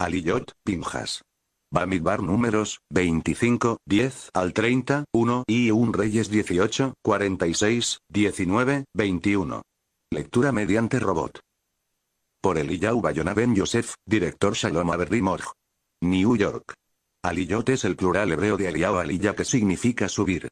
Aliyot, Pinjas. Bamidbar números, 25, 10 al 30, 1 y 1 Reyes 18, 46, 19, 21. Lectura mediante robot. Por Eliyahu Bayona Yosef, director Shalom Morj, New York. Aliyot es el plural hebreo de Eliyahu Aliyah que significa subir.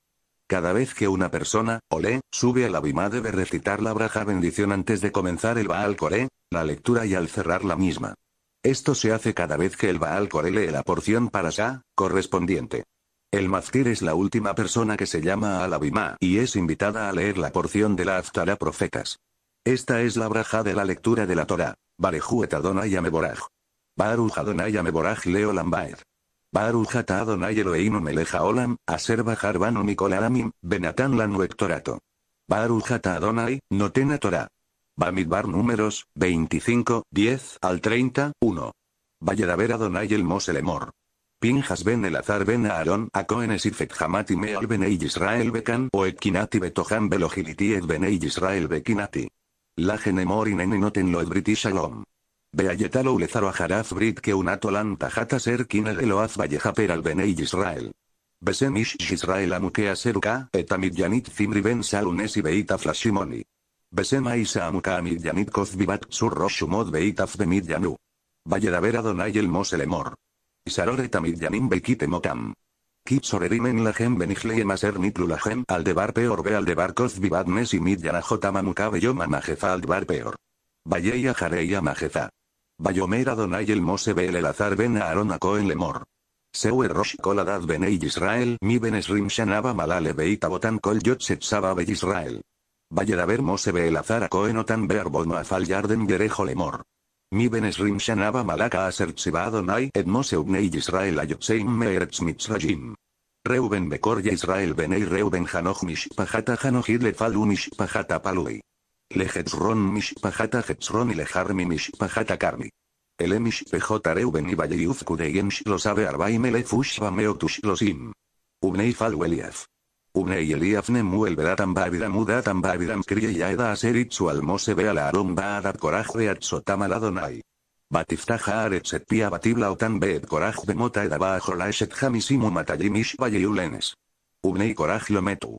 Cada vez que una persona, olé, sube a la Bima debe recitar la braja bendición antes de comenzar el Baal Coré, la lectura y al cerrar la misma. Esto se hace cada vez que el Baal corele la porción para Sa, correspondiente. El Mazkir es la última persona que se llama al Abimá y es invitada a leer la porción de la Aftara Profetas. Esta es la braja de la lectura de la Torah. Barejuet Adonai Ameboraj. Baruj Adonai Ameboraj Leo Lambaed. Baruj Adonai Eloheinu Meleja Olam, Aser Bajar Banu Benatan Lanu Ectorato Adonai, Notena Torah. Bamidbar números, 25, 10 al 30, 1. Valladaber Adonai el Moselemor. Pinjas ben Elazar ben Aaron, a Cohenes y Fethamati ben Israel bekan o Ekkinati belogiliti et ben Israel bekinati. La genemor ineninoten lo british shalom. Beayetalo ulezaro brit que unatolan tajata ser eloaz per al ben Israel. Besemish Israel Amukea seruka etamit yanit zimri ben Salunesi beita flashimoni. Besema Isaamuka Amidyanit Kozbibat Sur Roshumod Beitaf midyanu. Valledaver Adonai el Moselemor. Isaroret Yamin Bekite Motam. Kitsorerim en la gem benigle maser la gem aldebar peor ve aldebar kozbibat mes y midyanajotamuka beyoma majefa aldebar peor. Vayeya jareya majefa. Vayomer Adonai el Mose be el azar ben Aaron Cohen Lemor. Sewer Rosh Koladad Benei Israel mi ben esrim shanaba malale beita botan kol yotset saba Israel. Valledaver Mosebe el azar a koenotan otan verbo a Yarden Lemor. Mi ben esrim shanaba malaka aser nai et Mose Israel ayotseim meeretz mitzrayim. Reuben bekor Israel benei Reuben hanoch janojid le falu mishpachata palui. Lejetzron mishpachata jetzron y lejarmi mishpachata karmi. El pejota Reuben y Valleyuf lo shlosabe arbaim meotush losim. Ubnei falu Unei Eliafnem Uelvedatan Bavidam Udatan Bavidam Kriyaeda Aseritsu Almose Beala Arum Baadat Coraje Atsotama Ladonai. Batiftaja Aretset Pia Batibla Otan Beet Koraj de Mota Edaba Jamisimu Matajimish Valleyulenes. Unei Koraj Lometu.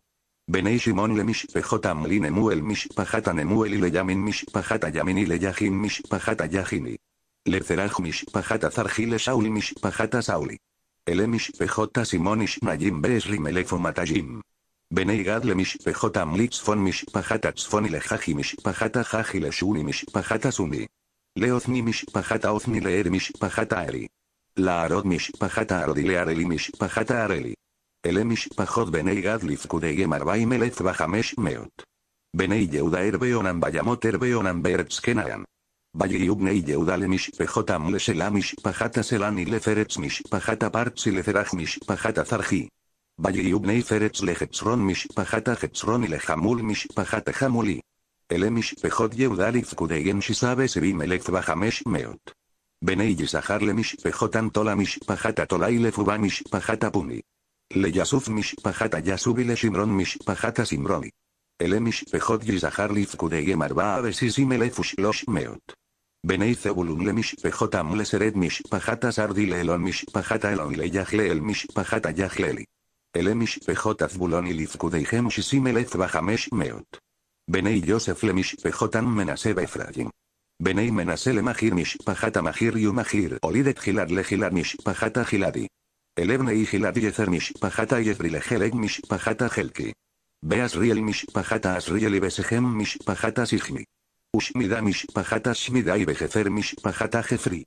Benei Shimon le mishpejotam li nemuel mishpajata nemuel y le mishpajata yamin y yahin mishpajata yahini. Le ceraj mishpajata zargile sauli mishpajata sauli. למשפחות אסימון נשמעים ברסלים אלפומטאג'ים. בני גד למשפחות עמלי צפון משפחת הצפוני לחכי משפחת החכי לשוני משפחת הסומי. לאותני משפחת האותני לעד משפחת הארי. לערוד משפחת הארדי להרלי משפחת הארלי. אלה משפחות בני גד לפקודיהם ארבעים אלף וחמש מאות. בני יהודה הרביונם בימות הרביונם בארץ קנען. y Yeudale Mishpejota Mlesela Mishpajata Selani Leferetz Mishpajata Partsi Leferaj Mishpajata Zarji. Ferets Feretz Lehetzron Mishpajata Hetzron y Lejamul Mishpajata Jamuli. El Mishpejot Yeudale Zkudeyen Shisabe Sevim Elek Bajamesh Meot. Benei Yisahar Le Mishpejotan Tola pahata Tola y Lefuba Mishpajata Puni. Le Yasuf Mishpajata Yasubi Le Shimron Mishpajata Simroni. El Mishpejot Yisahar Lifkudeye Marba Abesisim losh Meot. Zebulun le mishpejotam le seret sardi le elon mishpajata elon le yajle el mishpajata yajleli. El mishpejot bulon y Hem shisimelez bajamesh meot. Benei Yosef le mishpejotan menase befrayim. Benei menase le mahir pajata mahir yumahir olidet gilad le gilad mishpajata giladi. El ebnei gilad yezer mishpajata yezri le mishpajata gelki. Beasriel mishpajata asriel y Mish mishpajata sijmi. ושמידה משפחת השמידה היא בחפר משפחת החפרי.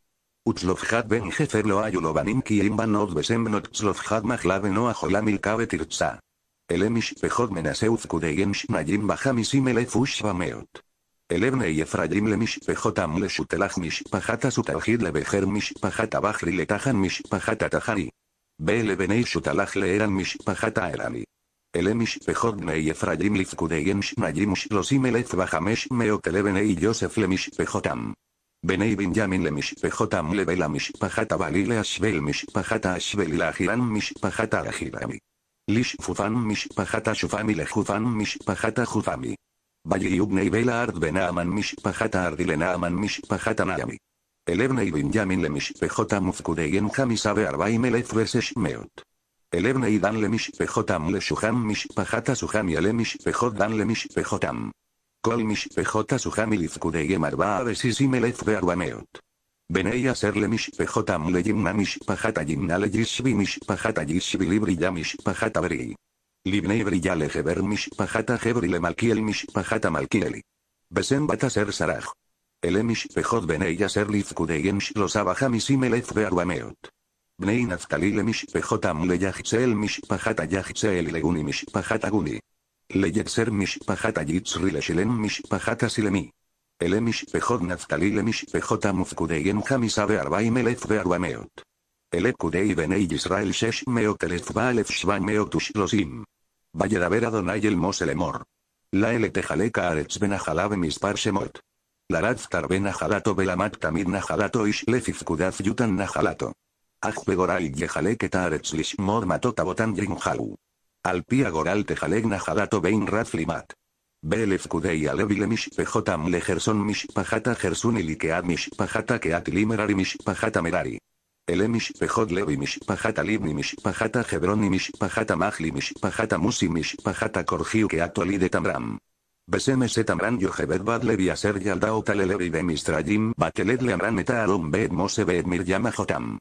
וצלופחת בן חפר לא היו לו בנים כי אם בנות בשם בנות צלופחת מחלה ונוח עולה מלכה ותרצה. אלה משפחות מנסה ופקודיהם שניים בחמישים אלף ושבע מאות. אלה בני אפרדים למשפחותם לשותלך משפחת הסותלחיד לבחר משפחת הבחרי לתחן משפחת התחני. באלה בני שותלך לאלן משפחת האלני. אלה משפחות בני אפרים לפקודיהם שניים ושלושים אלף וחמש מאות אלה בני יוסף למשפחותם. בני בנימין למשפחותם לבלה משפחת הבעלי לאשבל משפחת האשבלי לאחילן משפחת האחילמי. לשפופן משפחת השופמי לחופן משפחת החופמי. ויהיו בני בלה ארד בנעמן משפחת הארדי לנעמן משפחת הנעמי. אלה בני בנימין למשפחותם ופקודיהם חמישה וארבעים אלף ושש מאות. Elerne y danle pejotam le shuham mishpajata suham y ale mishpejot danle mishpejotam. Kol mishpejota suham y si marba abesisim elef Venei a serle mishpejotam le yimna mishpajata yimna le yishvi mishpajata yishvi librilla mishpajata beri. Libnei brilla le heber mishpajata hebri le malkiel mishpajata malkieli. Besem ser saraj. El emishpejot venei a ser los abajamis y de bearbameot. Bnei Nazcalile Mishpejotam Leyajsel Mishpajata Yajsel Leguni Mishpajata Guni. Leyetser Mishpajata Yitzri Leshelem Mishpajata Silemi. El pehot Nazcalile Mishpejotam Ufkudei Enjamisabe Arbaim Elef meot El Ekudei Bnei Israel Shesh Meot Elef Baalef Shvan Meot Ushlosim. Valladaber Adonai El Mos Elemor. La El Tejaleka Arets Benajalabe Mispar Shemot. La tarvena Benajalato Belamat kamid Najalato Ish Lefizkudaz Yutan Najalato. Ajpegorai goral yejale que taarets lishmor matota botan yinjau. Alpia goral jadato bein raflimat. Belef kudei alevile pejotam le mish mishpajata gersun ilikead que keat limerari mishpajata merari. Elemish pejot levi mishpajata libni mishpajata hebroni mishpajata mahli mishpajata musi mishpajata korjiu keat de tamram. Beseme yo yohebed bad levi aser yaldao talelevi de mistrajim bateled le amran meta arum bed mose bed jotam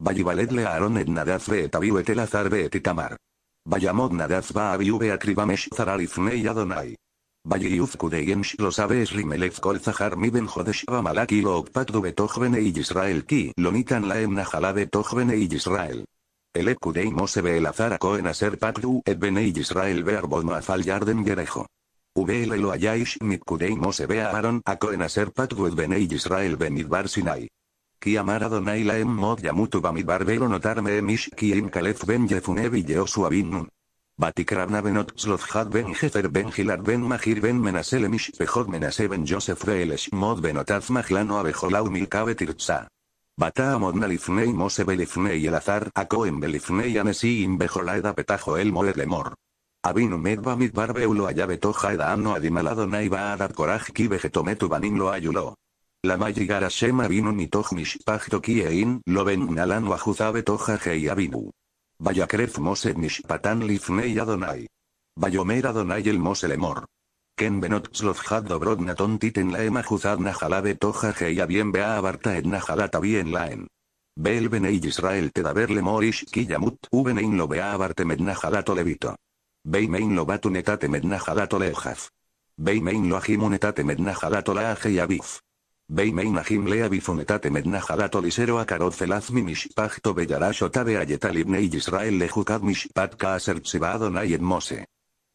aaron ed Nadaz azar et ve Beet Itamar. Vallamot Nadaz acribamesh Beacribamesh y Adonai. Valliuz Kudeyemsh lo sabes Rimelef zahar mi ben jodesh Malaki lo Opatdu betoj benei Israel ki Lonitan Laem Nahala Betojvene y Israel. El Ekudei Mose el Cohen Aser Patdu et Bene Yisrael Israel Bearbod Maafal Yarden gerejo. VL ayish mit mitkudei se ve Aaron a koen aser et benei Israel benidbar Sinai ki amar Adonai em mod yamutu mi barbero notarme emish ki kalef ben yefune villeo Abin nun. Batikravna benot hat ben jefer ben gilad ben magir ben menasel emish pejod menase ben josef reelesh mod benotaz maglano abejolau milkabet Bata amod nalifnei mose belifnei el azar a belifnei anesi im bejolaeda petajo el Abinum lemor. Avinu med bamidbar veulo allá ano edano adimaladona y a dar coraje ki vegetometu banin lo ayulo. La Mayigara Shema Binu Nitoj kiein Tokiein Loben nalanu Wajuzabe Toja Hei Abinu. moset Mose Mishpatan Lifnei Adonai. Vayomer Adonai el Moselemor. Ken benot tzlofjad dobrod naton titen laem ajuzad najalabe toja heia bien bea abarta et najalata bien laen. Bel benei Israel tedaber lemor ish kiyamut ubenein lo bea abarte met najalato levito. Beimein lo batunetate met najalato lejaf. Beimein lo ajimunetate la bif. Beimein ahim lea bifunetate mednajadato lisero akarot bellarashota de ayetal ibnei Israel lejukad mishpat kaaser adonai e et mose.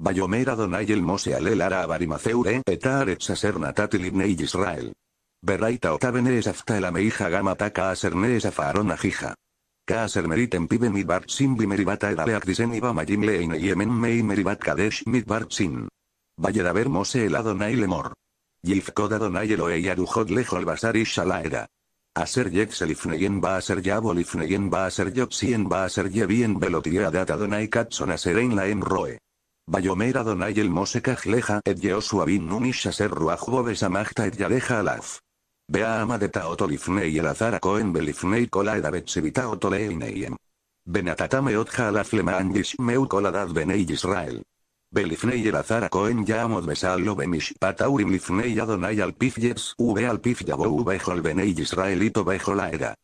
Bayomera adonai mose alel ara abarimaceure etar etzaser natatil Israel. Beraita nees afta el ameija gamata kaaserne afarona ajija. Kaaser meritem pibe mitbart sin bimeribata edaleak iba leine yemen mei meribat kadesh mitbart sin. haber mose el lemor. Yifkod Adonai Elohe Yadujot Lejol Basar Aser Yexel Elifneyen va a ser Yabol Ifneyen va a ser Yoxien va a ser Yevien Belotia data donai Katson Aserein Laem Roe. Bayomer Adonai el Mose Kajleja et Yeosuabin Numish Aser Ruajbo Besamachta et Yadeja Alaf. Bea ama de Taotolifnei el Akoen en Belifnei Kolaeda Betzivita Otoleineyem. Benatatame Otja Alaf Alaflema meu Koladad Benei Israel. Belifnei el azar a Cohen ya amod besal lo benish pataurim lifnei adonai al yes v al pifjabo benei israelito bejo la era.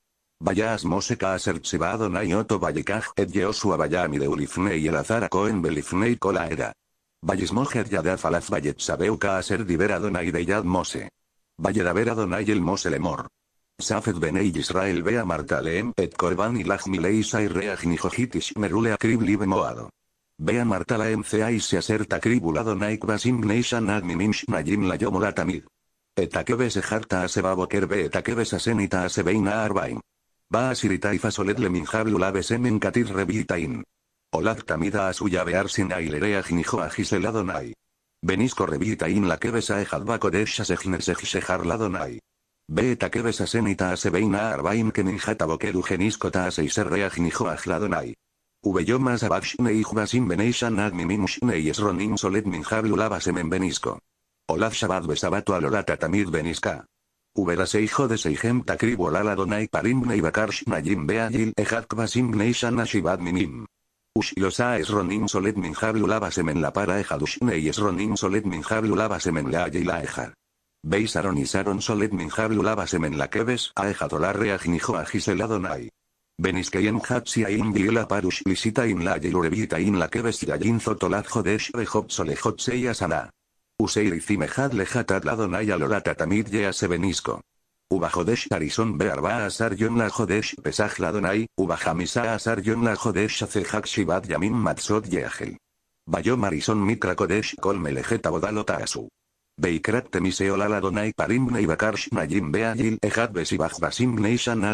Vayas mose aser chiva adonai oto et vaya mi de el azar a Cohen belifnei cola era. Vayis mojer yadaf alaf vayet sabeu aser diber adonai de yad mose. Vayedaver adonai el mose lemor. Safet benei Israel bea martaleem et korban y milei sairreach nijojitish merulea kribli bemoado. Ve a Marta la MCA y se acerta cribulado Nike Basim Nation Admininsh Najim la Yomolatamid. Tamid. Eta que ves harta a seba boker eta que a senita a sebeina Va a sirita y le minjablu la en katir revitain. Olad tamida a suya bear sin ailerea ginijo a gisela Venisco revitain la que ves a ejadba kodesha se ladonai. Ve eta que ves a senita a sebeina arbain que minjata boqueru genisco ta a seiserrea Ubeyomas abakshne jubasim beneishan agmimim shne esronim solet min hablu lavasem en em benisco. Olaf shabad besabato alorata tamid beniska. Uberase hijo de Seijem Takrib Olala Donai Parimne bakar Najim Beagil Ejat Kvasim Neishan Ashibad Minim. Ushilosa es Ronin Solet en la para Ejadushne y es Ronin Solet en la Ayila Ejar. Beisaron y Saron Solet Minjablu Lavasem en la Kebes a Reagnijo Agisela Donai. Beniskeyen Hatsia la Parush Lisita Inla Yelurebita Inla Keves Yayin ZOTOLAT Jodesh Rehot Solehot Seyasana. Useir Zimehad Lehatad Ladonay Alorata Bearbaasar Yease Benisco. Uba Jodesh Arison Bearba Asar Yon La Jodesh Pesaj Ladonai, Uba Asar Yon La Jodesh Acehak BADYAMIN Yamin Matsot Yeagel. Bayom Arison Mikra Kodesh KOLMELEJETA Bodalota Asu. Beikrat temiseo la ladonai parimne bakarsh najim beayil ejad besibaj basim neishan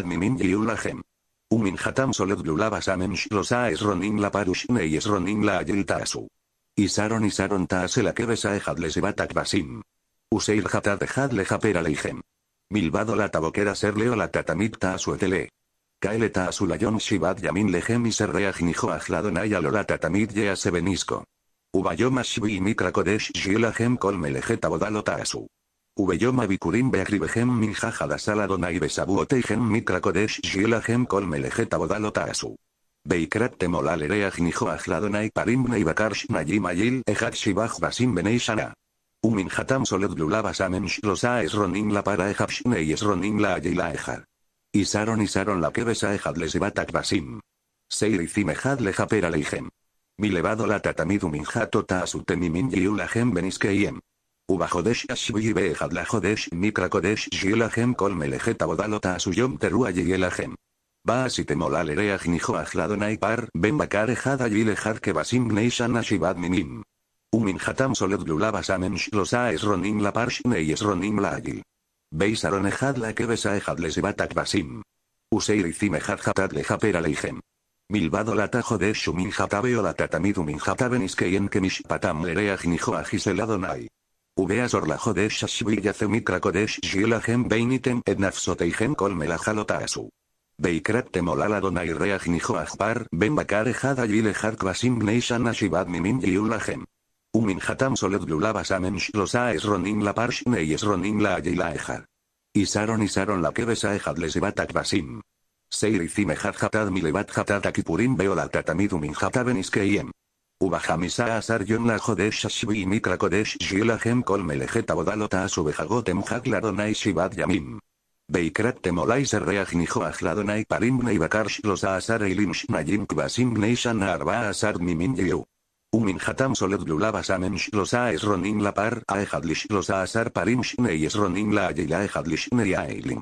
Umin hatam soled lulav losa shlosa ronin la parushne y ronin la ta'asu. Isaron isaron taase la kebesa ejadle batak basim. Useir hatad jadle japera leijem. Milvado la taboquera serle o la tatamit tasuetele. Kaele yon shibat yamin lejem y serreaj nijo ajladonaya la tatamit yea Ubayoma shvi mikra kodesh shielajem kolmelejeta bodalo taasu. Ubeyoma bikurim beakribehem min jajada sala donai besabu mikra kodesh melejeta Beikrat temolal ereach nijo ajladonai bakarsh najim basim shana. soled shlosa esronim para ejapshne y esronim la ayila ejar. Isaron isaron la Saron la ejad les basim. Seir Mi levado la tota beniskeiem. Ubajodesh mikra Behadlajodesh Mikrakodesh Gielahem Kolmelejeta Bodalota Asuyom Terua Gielahem. Ba si temola lerea gnijo par, ben bakar ejada yilejar que basim neishan ashivad minim. Umin hatam solet shlosa esronim la parshne y esronim la agil. Veis ejad la que besa ejad les basim. Useir izim le leijem. Milvado la o la hataben lerea gnijo Ubeazor de Kodesh Krakodesh Shilahem Beinitem Ednafsoteihem Beikrat Beikraptem Olala Donai Reajnijo Ajpar Ben Bakare Hada Yilejar Kvasim Neishan Ashivad Mimim y Umin Hatam Soled losa Shlosa Ronin La Parshne y Ronin La Ayilaejar. Isaron Isaron La Kebesaejad Lesibatak Vasim. Hatad Milebat Hatad Akipurim la Ubahamisa asar yon la mikra kodesh shilahem bodalota su hakladonai shivad yamim. Beikrat temolai ser reajnijo parim nei bakar asar eilim shnayim kvasim arba asar mimin Umin hatam solet lulava shlosa esronim la par losa asar parim shnei esronim la ayila y nei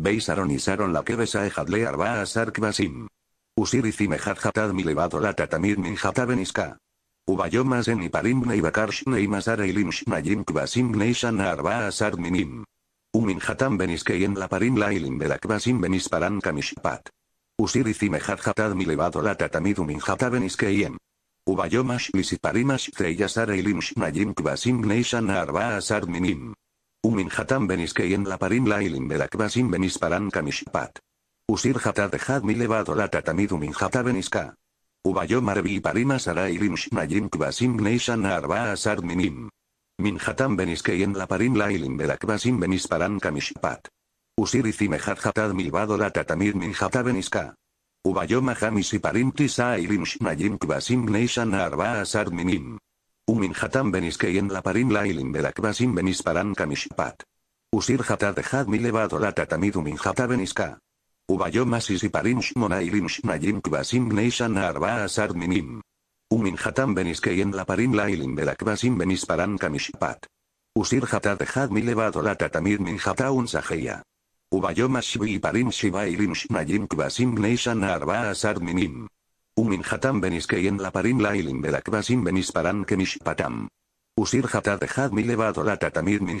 Beisaron y saron la kebesa ejadle arba asar kvasim. Usirici y mi levado la tatamir min Ubayomas en iparimne y bakarshne y masara y limshna yim y asar minim. Umin beniske en la parim la ilim kamishpat. mi levado la tatamid umin y en. Ubayomash lisiparimash treyasara y limshna yim y asar minim. Umin beniske en la parim la ilim kamishpat. Usir de hadmi levado la tatamidumin in Ubayo Ubayom parima sarai rimshnayim kvasim neishan arba asar minim. Min hatam en la parim lailim belakvasim benisparan kamishpat. Usir izimejat hatad milvado la tatamid min hatabenisca. Ubayoma majami y parim tisa irim kvasim neishan arba asar minim. Umin hatam en la parim lailim belakvasim benisparan kamishpat. Usir hatad hadmi levado la tatamidumin in Ubayoma sisiparim shmonairim shmayim kvasim neishan arba minim. Umin hatam laparim belakvasim benisparan kamishpat. Usir hatat mi levado la tatamir min hataun saheya. Ubayoma shviparim shivairim shmayim kvasim neishan arba asar minim. Umin hatam parim laparim ilim belakvasim benisparan kamishpatam. Usir de had levado la tatamir min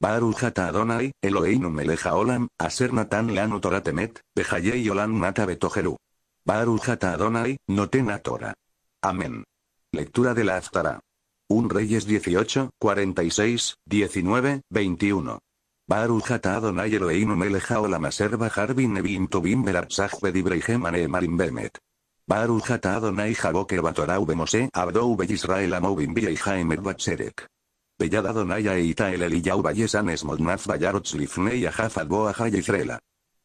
Barujata Adonai, Eloheinu meleja olam, aser natan lanu toratemet, y olam nata betojeru. Barujata Adonai, a Torah. Amén. Lectura de la Aftara. Un Reyes 18, 46, 19, 21. Barujata Adonai Eloheinu meleja olam aser bajar bin nevim tubim beratzah e anemarim Barujata Adonai Jaboke batorau moshe abdou bel Israel amovim y Pellada Donaya e EL Eliyahu Vallesan Esmodnaz Vayarots Lifnei Ajafad Boaja Yisrela.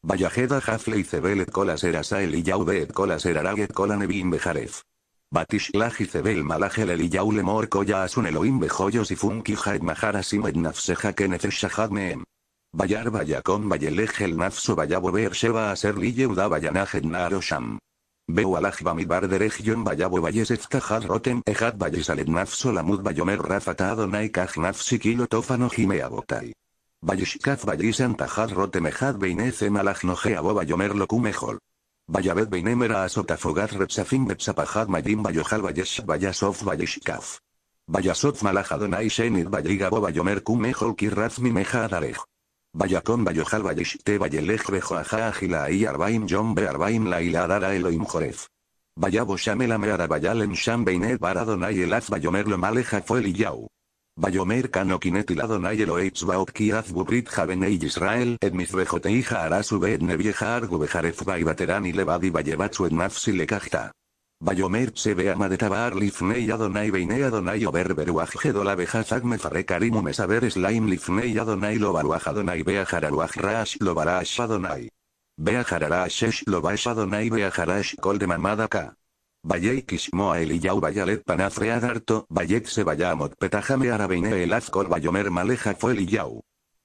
Vallajeda Hafley ET Kola Serasa Eliyahu colas Kola ET Kola Nebim Bejaref. Laj y Zebel Malajel Eliyahu Lemor Koya Asun Elohim Bejoyos y Funki Jaed Maharasim Et Nafseja Kenefesh Shahad Meem. Bayar Bayacom Vayelej El Nafso Vayabover Sheva Aser Liyeuda ET Narosham. Veo alaj Bamidbar Deregion Bayabo Valles Tajad Rotem Ejad Valles Aletnaf Solamud Bayomer Rafata Adonai Kajnaf Sikilo Tofano Jimea Botai. Vallishkaf vallis Tajad Rotem Ejad Beinezem Alaj vallomer lo Lokumejol. Vallabet Beinemera Asotafogat Repsafim Bepsapajad mayim Bayojal Valles Vallasov kaf Vallasov Malaj Adonai Shenid Valligabo Yomer Kumejol Kirrazmi Meja Vayakon Vayohal Vayishte Vayelech rejo y Arbaim yombe arbayim La eloim eloim Joref. Vayabo Shamela Meara Vayalem Sham Beinet Baradonai Elaz Vayomer maleja Fuel y Yau. Vayomer Kanokinet Iladonai Vaut kiaz Bubrit Javenei Israel Et hija Arasu et Nevieja Argu vay Vaybateran y Levadi Vayebatsu Et Nafsi Bayomer se ve Madetabar Lifnei Adonai Beinei Adonai oberberuaj Beruaj Gedola Bejazag Mefarre Karimu Mesaber Slime Lifnei Adonai Lobaruaj Adonai Beajararuaj Rash Lobarash Adonai. Beajararash Esh Lobash Adonai Beajarash Kol de Mamada ka. Bayek Kishmoa Eliyahu Bayalet Panafre Adarto Bayek se Bayamot Petajame Arabeine Elaz Kol Bayomer Maleja fue Eliyahu.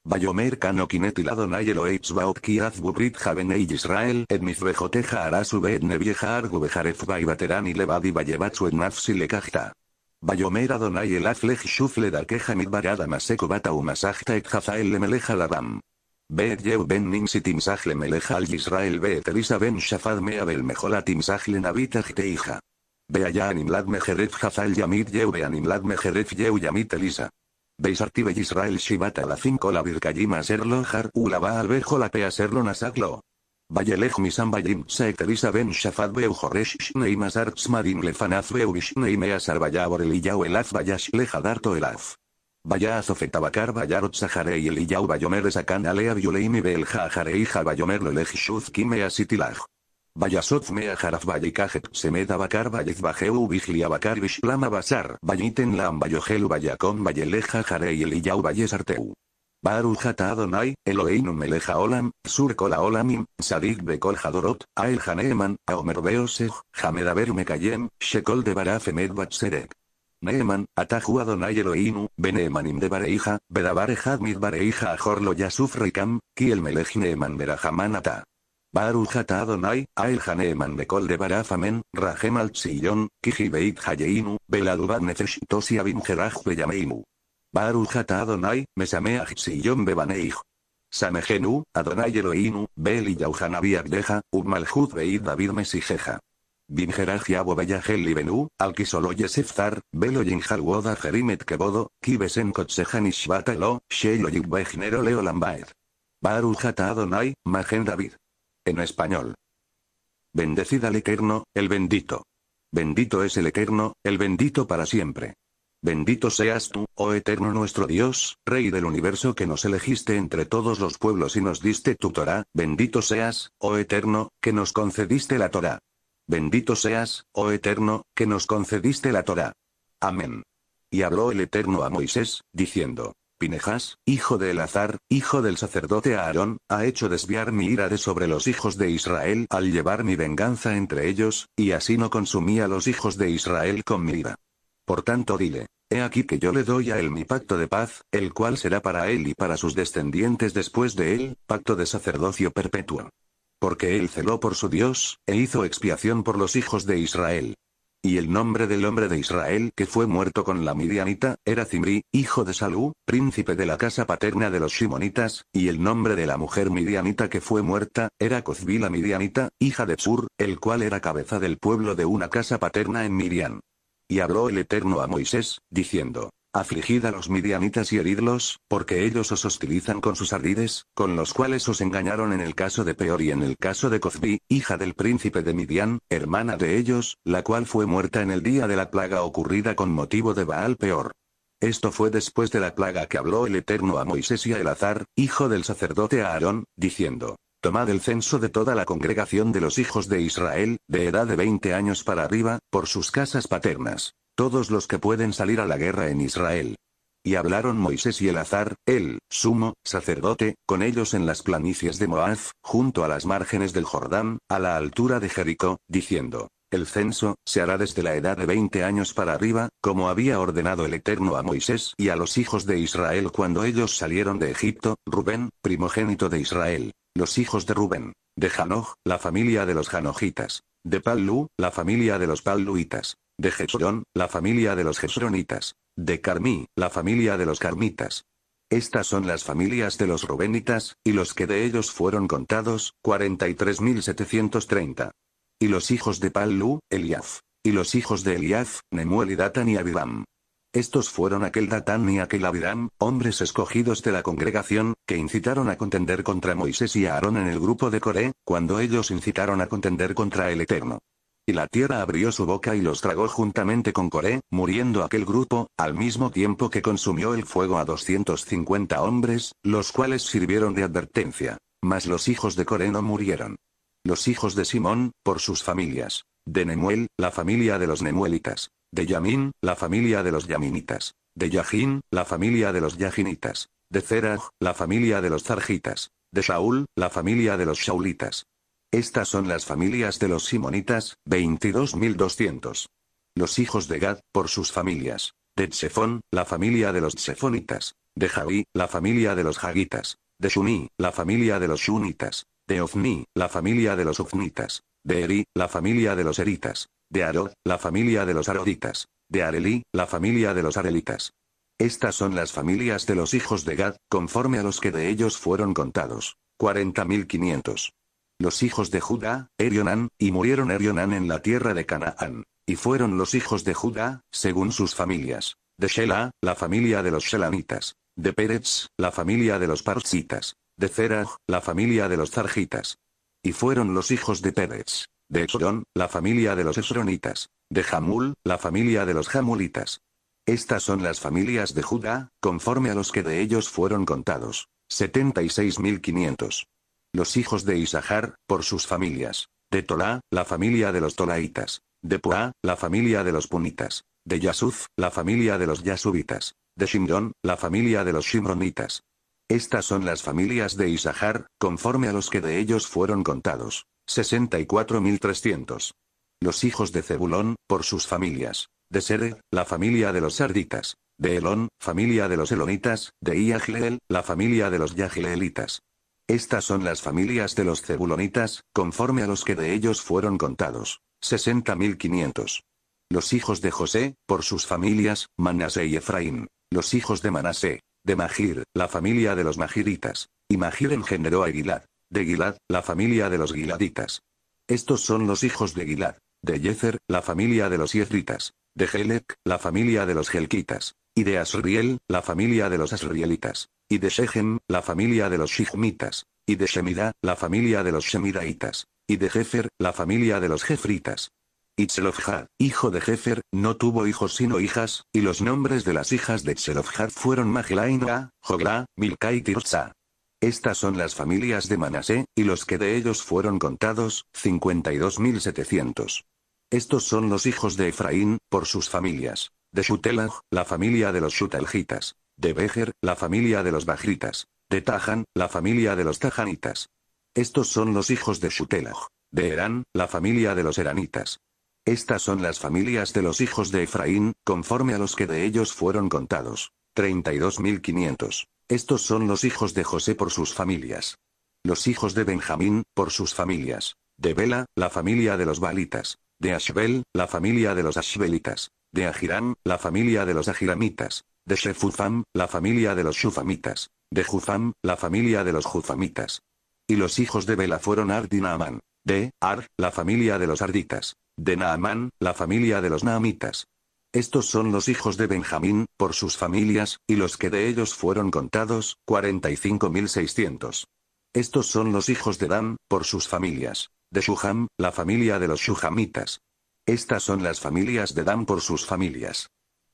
Bayomer Kineti y Ladonai Eloheitz Baot Ki Brit Javenei Israel et Mizbejoteja Arasu Bet Nevieja Argu Bejaref y Levadi Bayebatsu et Nafsi Lekajta. Bayomer Adonai el Aflej Shufle Dakeja Mitbarada Maseko Bata Umasajta et Hazael Lemeleja Ladam. Bet Yeu Ben Nimsi Timsaj Lemeleja al Israel Bet Elisa Ben Shafad Mea Bel Mejola Timsaj Lenavita Jteija. ya animlad Mejeret Jazael Yamit Yeu beanimlad mejeref Mejeret Yeu Yamit Elisa. Beisartibel Israel Shibata la 5 la Birkayim serlo har ulaba Albejo la Pe serlo nasaklo. Vayelej misan bayim seekteliza ben shafat beu joresh shnei masar smadim lefanaz beu shnei measar vayabor eliyau elaz vayash lejadarto elaz. Vaya azofetabakar vayarot saharei eliyau bayomer esakan alea violeimi belja ajarei jabayomer lejishuz asitilaj a mea JARAF VAYIKAJET semeda bakar VAYEZ bajeu viglia bakar vishlama basar VAYITEN lam bayogelu VAYAKON VAYELEJA jarey el iyau bayes arteu. Baruch Adonai, Eloheinu Meleja Olam, Sur KOLA Olamim, Sadik Bekol Hadorot, Ael Haneeman, Aomer Hamed Mekayem, Shekol de Barafemed Batserek. Neeman, Ataju Adonai Eloheinu, Benemanim de Bareija, Bedabare Hadmid Bareija a Yasuf Rikam, Kiel MELEJ Neeman Ata. Baruch ata Adonai, Ael Haneeman Mekol de barafamen, Rahem al Tzillon, Kiji Beit Hayeinu, Beladubat Nefesh Tosi Abin Gerach Beyameinu. Baruch ata Adonai, Mesameach Tzillon Samejenu, Adonai Eloinu, Beli Yauhanabi Abdeja, Ubmalhut Beit David Mesijeja. Bingeraj Yabo benu, Libenu, Alkisolo Yeseftar, Belo Woda Jerimet Kebodo, Kibesen Kotsejan Ishbatalo, Sheyo Yibbejnero Leolambaed. Baruch ata Adonai, Magen David. En español. Bendecid al Eterno, el bendito. Bendito es el Eterno, el bendito para siempre. Bendito seas tú, oh Eterno nuestro Dios, Rey del universo que nos elegiste entre todos los pueblos y nos diste tu Torah, bendito seas, oh Eterno, que nos concediste la Torah. Bendito seas, oh Eterno, que nos concediste la Torah. Amén. Y habló el Eterno a Moisés, diciendo, «Pinejas, hijo de Elazar, hijo del sacerdote Aarón, ha hecho desviar mi ira de sobre los hijos de Israel al llevar mi venganza entre ellos, y así no consumí a los hijos de Israel con mi ira. Por tanto dile, he aquí que yo le doy a él mi pacto de paz, el cual será para él y para sus descendientes después de él, pacto de sacerdocio perpetuo. Porque él celó por su Dios, e hizo expiación por los hijos de Israel. Y el nombre del hombre de Israel que fue muerto con la midianita, era Zimri, hijo de Salú, príncipe de la casa paterna de los Shimonitas, y el nombre de la mujer midianita que fue muerta, era la midianita, hija de Sur, el cual era cabeza del pueblo de una casa paterna en Midian. Y habló el Eterno a Moisés, diciendo, afligid a los midianitas y heridlos, porque ellos os hostilizan con sus ardides, con los cuales os engañaron en el caso de Peor y en el caso de Cozbi, hija del príncipe de Midian, hermana de ellos, la cual fue muerta en el día de la plaga ocurrida con motivo de Baal Peor. Esto fue después de la plaga que habló el Eterno a Moisés y a Elazar, hijo del sacerdote Aarón, diciendo, Tomad el censo de toda la congregación de los hijos de Israel, de edad de 20 años para arriba, por sus casas paternas. Todos los que pueden salir a la guerra en Israel. Y hablaron Moisés y Elazar, el sumo sacerdote, con ellos en las planicies de Moab, junto a las márgenes del Jordán, a la altura de Jericó, diciendo: el censo, se hará desde la edad de 20 años para arriba, como había ordenado el Eterno a Moisés y a los hijos de Israel cuando ellos salieron de Egipto, Rubén, primogénito de Israel. Los hijos de Rubén. De Janoj, la familia de los Janojitas. De Pallu, la familia de los Palluitas. De Jeshurón, la familia de los Jezronitas, De Carmí, la familia de los Carmitas. Estas son las familias de los Rubénitas, y los que de ellos fueron contados, 43.730. Y los hijos de Pallu, Eliaf. Y los hijos de Eliaf, Nemuel y Datan y Abiram. Estos fueron aquel Datán y aquel Abiram, hombres escogidos de la congregación, que incitaron a contender contra Moisés y Aarón en el grupo de Coré, cuando ellos incitaron a contender contra el Eterno. Y la tierra abrió su boca y los tragó juntamente con Coré, muriendo aquel grupo, al mismo tiempo que consumió el fuego a 250 hombres, los cuales sirvieron de advertencia. Mas los hijos de Coré no murieron los hijos de Simón, por sus familias. De Nemuel, la familia de los nemuelitas. De Yamin, la familia de los yaminitas. De Yajín, la familia de los yajinitas. De Zeraj, la familia de los zarjitas. De Shaul, la familia de los shaulitas. Estas son las familias de los simonitas, 22.200. Los hijos de Gad, por sus familias. De Tsefón, la familia de los tsefonitas. De Javí, la familia de los jagitas. De Shuní, la familia de los shunitas de Ofni, la familia de los Ofnitas, de Eri, la familia de los Eritas, de Aro, la familia de los Aroditas, de Areli, la familia de los Arelitas. Estas son las familias de los hijos de Gad, conforme a los que de ellos fueron contados. 40.500. Los hijos de Judá, Erionan, y murieron Erionán en la tierra de Canaán. Y fueron los hijos de Judá, según sus familias. De Shela, la familia de los Shelanitas. De Pérez, la familia de los Parzitas de Zeraj, la familia de los Zarjitas. Y fueron los hijos de Pérez, de Exron, la familia de los esronitas. de Jamul, la familia de los Jamulitas. Estas son las familias de Judá, conforme a los que de ellos fueron contados, 76.500. Los hijos de Isahar, por sus familias, de Tolá, la familia de los Tolaitas, de Puá, la familia de los Punitas, de Yasuf, la familia de los Yasubitas, de Shimron, la familia de los Shimronitas, estas son las familias de Isahar, conforme a los que de ellos fueron contados. 64.300. Los hijos de Zebulón, por sus familias. De Sere, la familia de los sarditas. De Elón, familia de los elonitas. De Iagleel, la familia de los yajleelitas. Estas son las familias de los cebulonitas, conforme a los que de ellos fueron contados. 60.500. Los hijos de José, por sus familias, Manasé y Efraín. Los hijos de Manasé, de Magir, la familia de los magiritas. Y Magir engendró a Gilad. De Gilad, la familia de los giladitas. Estos son los hijos de Gilad. De Yezer, la familia de los yezritas. De Gelec, la familia de los gelquitas. Y de Asriel, la familia de los asrielitas. Y de Shechem, la familia de los shigmitas. Y de Shemida, la familia de los shemidaitas. Y de Jefer, la familia de los jefritas hijo de Jefer, no tuvo hijos sino hijas, y los nombres de las hijas de Itzelofjad fueron Magilaina, Jogla, Milka y Tirza. Estas son las familias de Manasé, y los que de ellos fueron contados, 52.700. Estos son los hijos de Efraín, por sus familias. De Shutelaj, la familia de los Shutelgitas; De Bejer, la familia de los Bajritas. De Tajan, la familia de los Tajanitas. Estos son los hijos de Shutelaj. De Herán, la familia de los Heranitas. Estas son las familias de los hijos de Efraín, conforme a los que de ellos fueron contados. 32.500. Estos son los hijos de José por sus familias. Los hijos de Benjamín, por sus familias. De Bela, la familia de los Balitas. De Ashbel, la familia de los Ashbelitas. De Ajirán, la familia de los Ajiramitas. De Shefufam, la familia de los Shufamitas. De Jufam, la familia de los Jufamitas. Y los hijos de Bela fueron Ardinaman, De Ar, la familia de los Arditas de Naamán, la familia de los naamitas. Estos son los hijos de Benjamín, por sus familias, y los que de ellos fueron contados, 45.600. Estos son los hijos de Dan, por sus familias. De Shuham, la familia de los Shuhamitas. Estas son las familias de Dan por sus familias.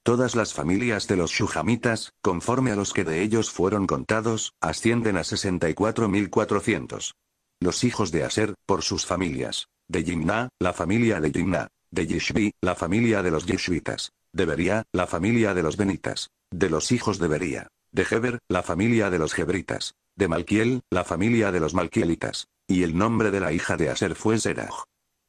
Todas las familias de los Shuhamitas, conforme a los que de ellos fueron contados, ascienden a 64.400. Los hijos de Aser, por sus familias de Yimna, la familia de Yimna, de Yishvi, la familia de los yeshvitas, de Beria, la familia de los benitas, de los hijos de Beria, de Heber, la familia de los hebritas, de Malquiel, la familia de los malquielitas, y el nombre de la hija de Aser fue Zeraj.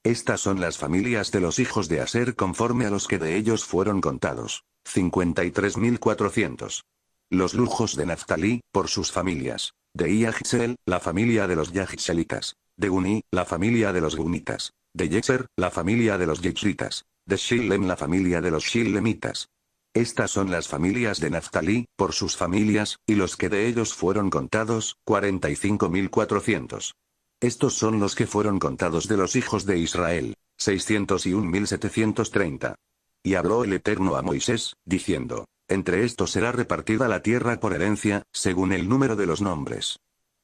Estas son las familias de los hijos de Aser conforme a los que de ellos fueron contados. 53.400. Los lujos de Naftalí, por sus familias. De yahshel la familia de los Yahiselitas. De Guni, la familia de los Gunitas. De Yexer, la familia de los Yexritas. De Shillem, la familia de los Shillemitas. Estas son las familias de Naftalí, por sus familias, y los que de ellos fueron contados, 45.400. Estos son los que fueron contados de los hijos de Israel, 601.730. Y habló el Eterno a Moisés, diciendo, Entre estos será repartida la tierra por herencia, según el número de los nombres.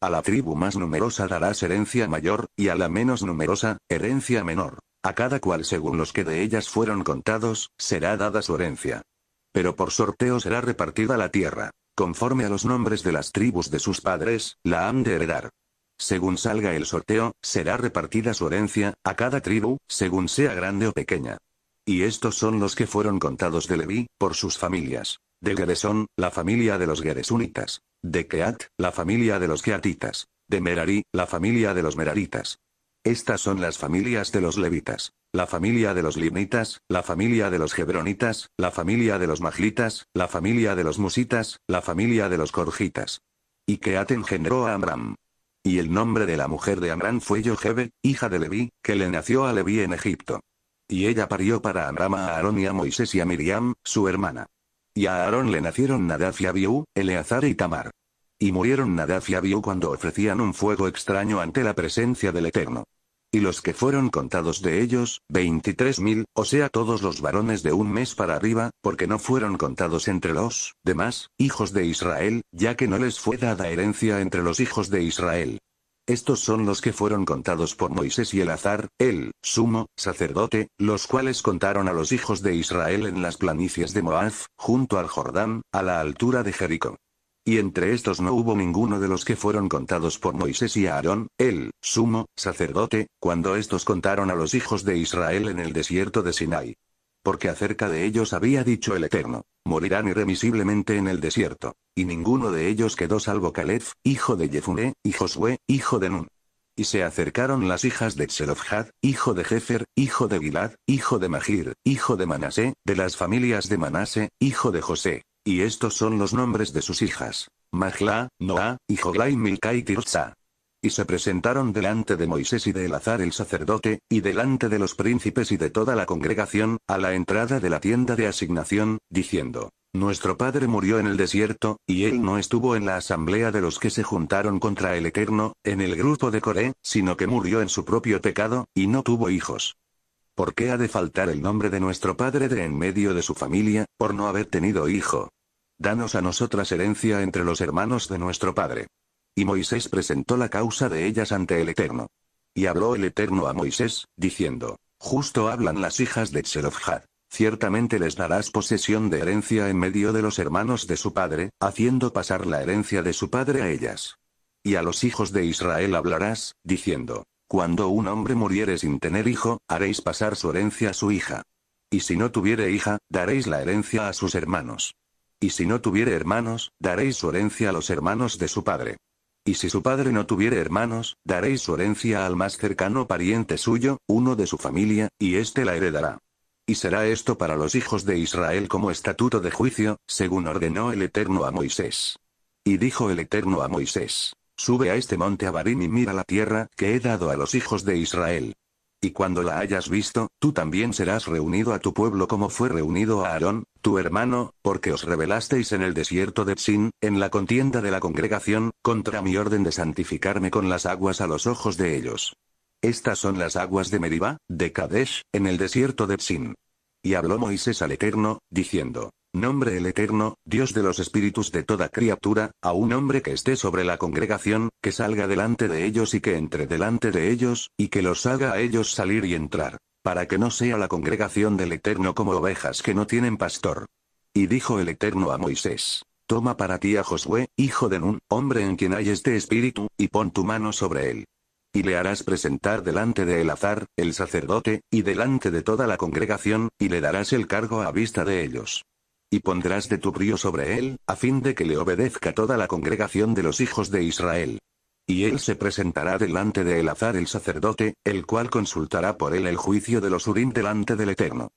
A la tribu más numerosa darás herencia mayor, y a la menos numerosa, herencia menor. A cada cual según los que de ellas fueron contados, será dada su herencia. Pero por sorteo será repartida la tierra. Conforme a los nombres de las tribus de sus padres, la han de heredar. Según salga el sorteo, será repartida su herencia, a cada tribu, según sea grande o pequeña. Y estos son los que fueron contados de Leví, por sus familias de Geresón, la familia de los Geresunitas. de Keat, la familia de los Keatitas, de Merari, la familia de los Meraritas. Estas son las familias de los levitas, la familia de los limnitas, la familia de los hebronitas, la familia de los Majlitas, la familia de los musitas, la familia de los corjitas. Y Keat engendró a Amram. Y el nombre de la mujer de Amram fue Yohebe, hija de Leví, que le nació a Leví en Egipto. Y ella parió para Amram a Aarón y a Moisés y a Miriam, su hermana. Y a Aarón le nacieron Nadab y Abiú, Eleazar y Tamar. Y murieron Nadab y Abiú cuando ofrecían un fuego extraño ante la presencia del Eterno. Y los que fueron contados de ellos, mil, o sea todos los varones de un mes para arriba, porque no fueron contados entre los demás hijos de Israel, ya que no les fue dada herencia entre los hijos de Israel. Estos son los que fueron contados por Moisés y Elazar, el sumo sacerdote, los cuales contaron a los hijos de Israel en las planicies de Moaz, junto al Jordán, a la altura de Jericó. Y entre estos no hubo ninguno de los que fueron contados por Moisés y Aarón, el sumo sacerdote, cuando estos contaron a los hijos de Israel en el desierto de Sinai. Porque acerca de ellos había dicho el Eterno, morirán irremisiblemente en el desierto. Y ninguno de ellos quedó salvo Calef, hijo de Jefuné, y Josué, hijo de Nun. Y se acercaron las hijas de Xelofhad, hijo de Jefer, hijo de Gilad, hijo de Magir, hijo de Manasé, de las familias de Manasé, hijo de José. Y estos son los nombres de sus hijas. Magla, Noah, y Jolai, Milkai y Tirza. Y se presentaron delante de Moisés y de Elazar el sacerdote, y delante de los príncipes y de toda la congregación, a la entrada de la tienda de asignación, diciendo, nuestro padre murió en el desierto, y él no estuvo en la asamblea de los que se juntaron contra el Eterno, en el grupo de Coré, sino que murió en su propio pecado, y no tuvo hijos. ¿Por qué ha de faltar el nombre de nuestro padre de en medio de su familia, por no haber tenido hijo? Danos a nosotras herencia entre los hermanos de nuestro padre. Y Moisés presentó la causa de ellas ante el Eterno. Y habló el Eterno a Moisés, diciendo, Justo hablan las hijas de Tselofjad. Ciertamente les darás posesión de herencia en medio de los hermanos de su padre, haciendo pasar la herencia de su padre a ellas. Y a los hijos de Israel hablarás, diciendo, Cuando un hombre muriere sin tener hijo, haréis pasar su herencia a su hija. Y si no tuviere hija, daréis la herencia a sus hermanos. Y si no tuviere hermanos, daréis su herencia a los hermanos de su padre. Y si su padre no tuviere hermanos, daréis su herencia al más cercano pariente suyo, uno de su familia, y éste la heredará. Y será esto para los hijos de Israel como estatuto de juicio, según ordenó el Eterno a Moisés. Y dijo el Eterno a Moisés, Sube a este monte Abarim y mira la tierra que he dado a los hijos de Israel. Y cuando la hayas visto, tú también serás reunido a tu pueblo como fue reunido a Aarón, tu hermano, porque os rebelasteis en el desierto de Sin, en la contienda de la congregación, contra mi orden de santificarme con las aguas a los ojos de ellos. Estas son las aguas de Meribá, de Kadesh, en el desierto de Psin. Y habló Moisés al Eterno, diciendo, Nombre el Eterno, Dios de los espíritus de toda criatura, a un hombre que esté sobre la congregación, que salga delante de ellos y que entre delante de ellos, y que los haga a ellos salir y entrar, para que no sea la congregación del Eterno como ovejas que no tienen pastor. Y dijo el Eterno a Moisés, Toma para ti a Josué, hijo de Nun, hombre en quien hay este espíritu, y pon tu mano sobre él, y le harás presentar delante de Elazar, el sacerdote, y delante de toda la congregación, y le darás el cargo a vista de ellos. Y pondrás de tu brío sobre él, a fin de que le obedezca toda la congregación de los hijos de Israel. Y él se presentará delante de Elazar el sacerdote, el cual consultará por él el juicio de los Urín delante del Eterno.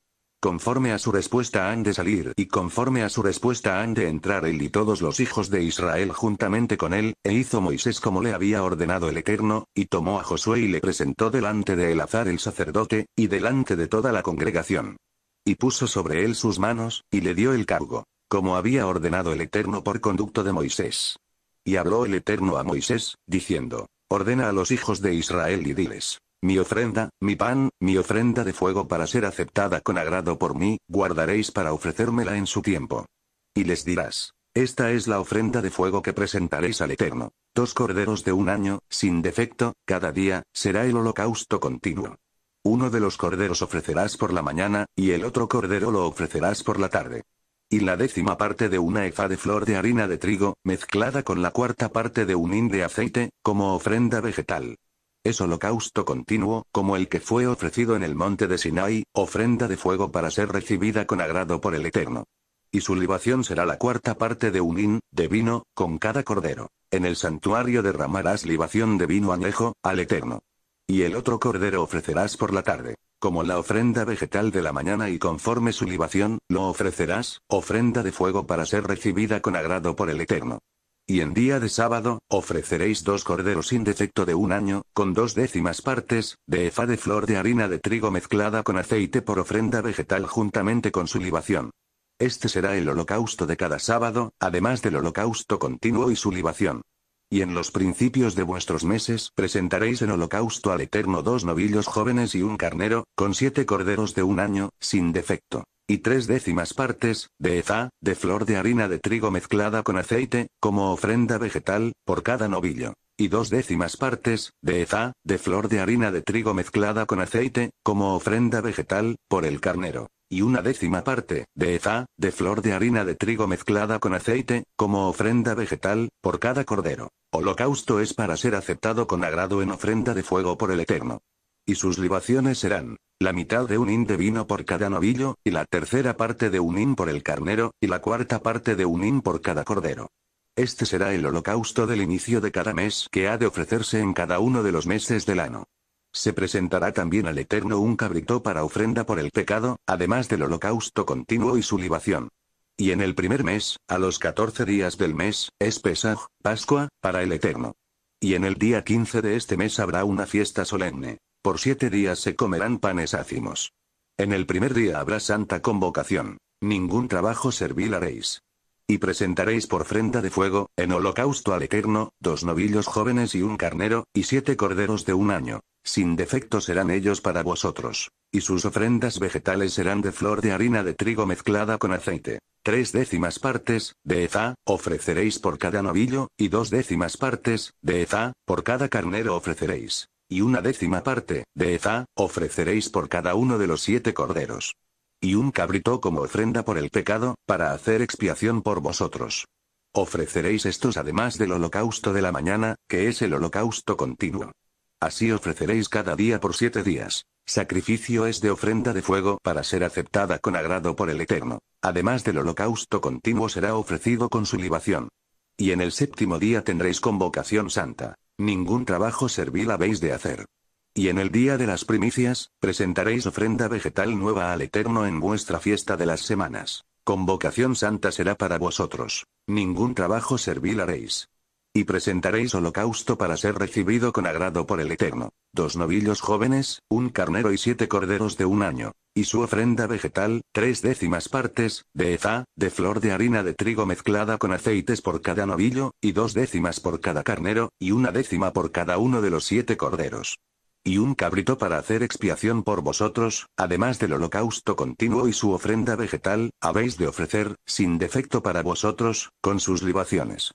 Conforme a su respuesta han de salir y conforme a su respuesta han de entrar él y todos los hijos de Israel juntamente con él, e hizo Moisés como le había ordenado el Eterno, y tomó a Josué y le presentó delante de Elazar el sacerdote, y delante de toda la congregación. Y puso sobre él sus manos, y le dio el cargo, como había ordenado el Eterno por conducto de Moisés. Y habló el Eterno a Moisés, diciendo, Ordena a los hijos de Israel y diles, mi ofrenda, mi pan, mi ofrenda de fuego para ser aceptada con agrado por mí, guardaréis para ofrecérmela en su tiempo. Y les dirás, esta es la ofrenda de fuego que presentaréis al Eterno. Dos corderos de un año, sin defecto, cada día, será el holocausto continuo. Uno de los corderos ofrecerás por la mañana, y el otro cordero lo ofrecerás por la tarde. Y la décima parte de una efa de flor de harina de trigo, mezclada con la cuarta parte de un hin de aceite, como ofrenda vegetal. Es holocausto continuo, como el que fue ofrecido en el monte de Sinai, ofrenda de fuego para ser recibida con agrado por el Eterno. Y su libación será la cuarta parte de un hin, de vino, con cada cordero. En el santuario derramarás libación de vino añejo, al Eterno. Y el otro cordero ofrecerás por la tarde. Como la ofrenda vegetal de la mañana y conforme su libación, lo ofrecerás, ofrenda de fuego para ser recibida con agrado por el Eterno. Y en día de sábado, ofreceréis dos corderos sin defecto de un año, con dos décimas partes, de efa de flor de harina de trigo mezclada con aceite por ofrenda vegetal juntamente con su libación. Este será el holocausto de cada sábado, además del holocausto continuo y su libación. Y en los principios de vuestros meses presentaréis en holocausto al Eterno dos novillos jóvenes y un carnero, con siete corderos de un año, sin defecto y tres décimas partes, de heza, de flor de harina de trigo mezclada con aceite, como ofrenda vegetal, por cada novillo. Y dos décimas partes, de heza, de flor de harina de trigo mezclada con aceite, como ofrenda vegetal, por el carnero. Y una décima parte, de heza, de flor de harina de trigo mezclada con aceite, como ofrenda vegetal, por cada cordero. Holocausto es para ser aceptado con agrado en ofrenda de fuego por el Eterno. Y sus libaciones serán, la mitad de un hin de vino por cada novillo, y la tercera parte de un hin por el carnero, y la cuarta parte de un hin por cada cordero. Este será el holocausto del inicio de cada mes que ha de ofrecerse en cada uno de los meses del año. Se presentará también al Eterno un cabrito para ofrenda por el pecado, además del holocausto continuo y su libación. Y en el primer mes, a los catorce días del mes, es Pesaj, Pascua, para el Eterno. Y en el día quince de este mes habrá una fiesta solemne. Por siete días se comerán panes ácimos. En el primer día habrá santa convocación. Ningún trabajo servil haréis. Y presentaréis por ofrenda de fuego, en holocausto al Eterno, dos novillos jóvenes y un carnero, y siete corderos de un año. Sin defecto serán ellos para vosotros. Y sus ofrendas vegetales serán de flor de harina de trigo mezclada con aceite. Tres décimas partes, de Efa, ofreceréis por cada novillo, y dos décimas partes, de Efa, por cada carnero ofreceréis y una décima parte, de Efa, ofreceréis por cada uno de los siete corderos. Y un cabrito como ofrenda por el pecado, para hacer expiación por vosotros. Ofreceréis estos además del holocausto de la mañana, que es el holocausto continuo. Así ofreceréis cada día por siete días. Sacrificio es de ofrenda de fuego para ser aceptada con agrado por el Eterno. Además del holocausto continuo será ofrecido con su libación. Y en el séptimo día tendréis convocación santa. Ningún trabajo servil habéis de hacer. Y en el día de las primicias, presentaréis ofrenda vegetal nueva al Eterno en vuestra fiesta de las semanas. Convocación santa será para vosotros. Ningún trabajo servil haréis. Y presentaréis holocausto para ser recibido con agrado por el Eterno. Dos novillos jóvenes, un carnero y siete corderos de un año. Y su ofrenda vegetal, tres décimas partes, de efa, de flor de harina de trigo mezclada con aceites por cada novillo, y dos décimas por cada carnero, y una décima por cada uno de los siete corderos y un cabrito para hacer expiación por vosotros, además del holocausto continuo y su ofrenda vegetal, habéis de ofrecer, sin defecto para vosotros, con sus libaciones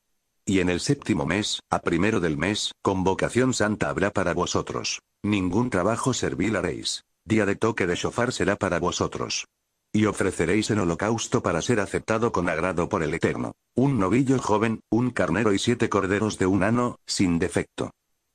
y en el séptimo mes, a primero del mes, convocación santa habrá para vosotros. Ningún trabajo servil haréis. Día de toque de shofar será para vosotros. Y ofreceréis en holocausto para ser aceptado con agrado por el Eterno. Un novillo joven, un carnero y siete corderos de un ano, sin defecto.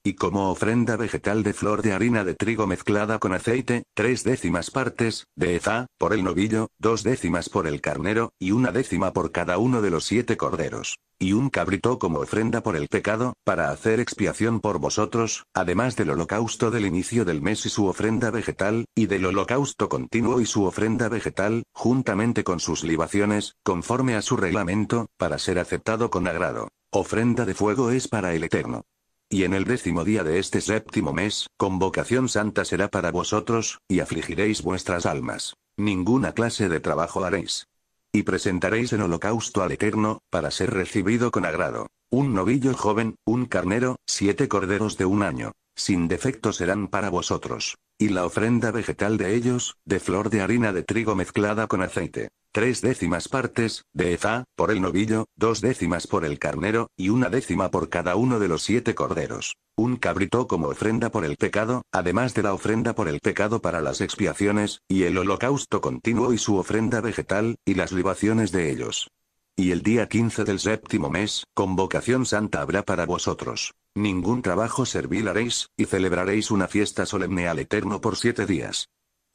Y como ofrenda vegetal de flor de harina de trigo mezclada con aceite, tres décimas partes, de Eza, por el novillo, dos décimas por el carnero, y una décima por cada uno de los siete corderos. Y un cabrito como ofrenda por el pecado, para hacer expiación por vosotros, además del holocausto del inicio del mes y su ofrenda vegetal, y del holocausto continuo y su ofrenda vegetal, juntamente con sus libaciones, conforme a su reglamento, para ser aceptado con agrado. Ofrenda de fuego es para el Eterno. Y en el décimo día de este séptimo mes, convocación santa será para vosotros, y afligiréis vuestras almas. Ninguna clase de trabajo haréis. Y presentaréis en holocausto al Eterno, para ser recibido con agrado. Un novillo joven, un carnero, siete corderos de un año. Sin defecto serán para vosotros. Y la ofrenda vegetal de ellos, de flor de harina de trigo mezclada con aceite tres décimas partes, de Efa, por el novillo, dos décimas por el carnero, y una décima por cada uno de los siete corderos. Un cabrito como ofrenda por el pecado, además de la ofrenda por el pecado para las expiaciones, y el holocausto continuo y su ofrenda vegetal, y las libaciones de ellos. Y el día 15 del séptimo mes, convocación santa habrá para vosotros. Ningún trabajo servil haréis, y celebraréis una fiesta solemne al Eterno por siete días.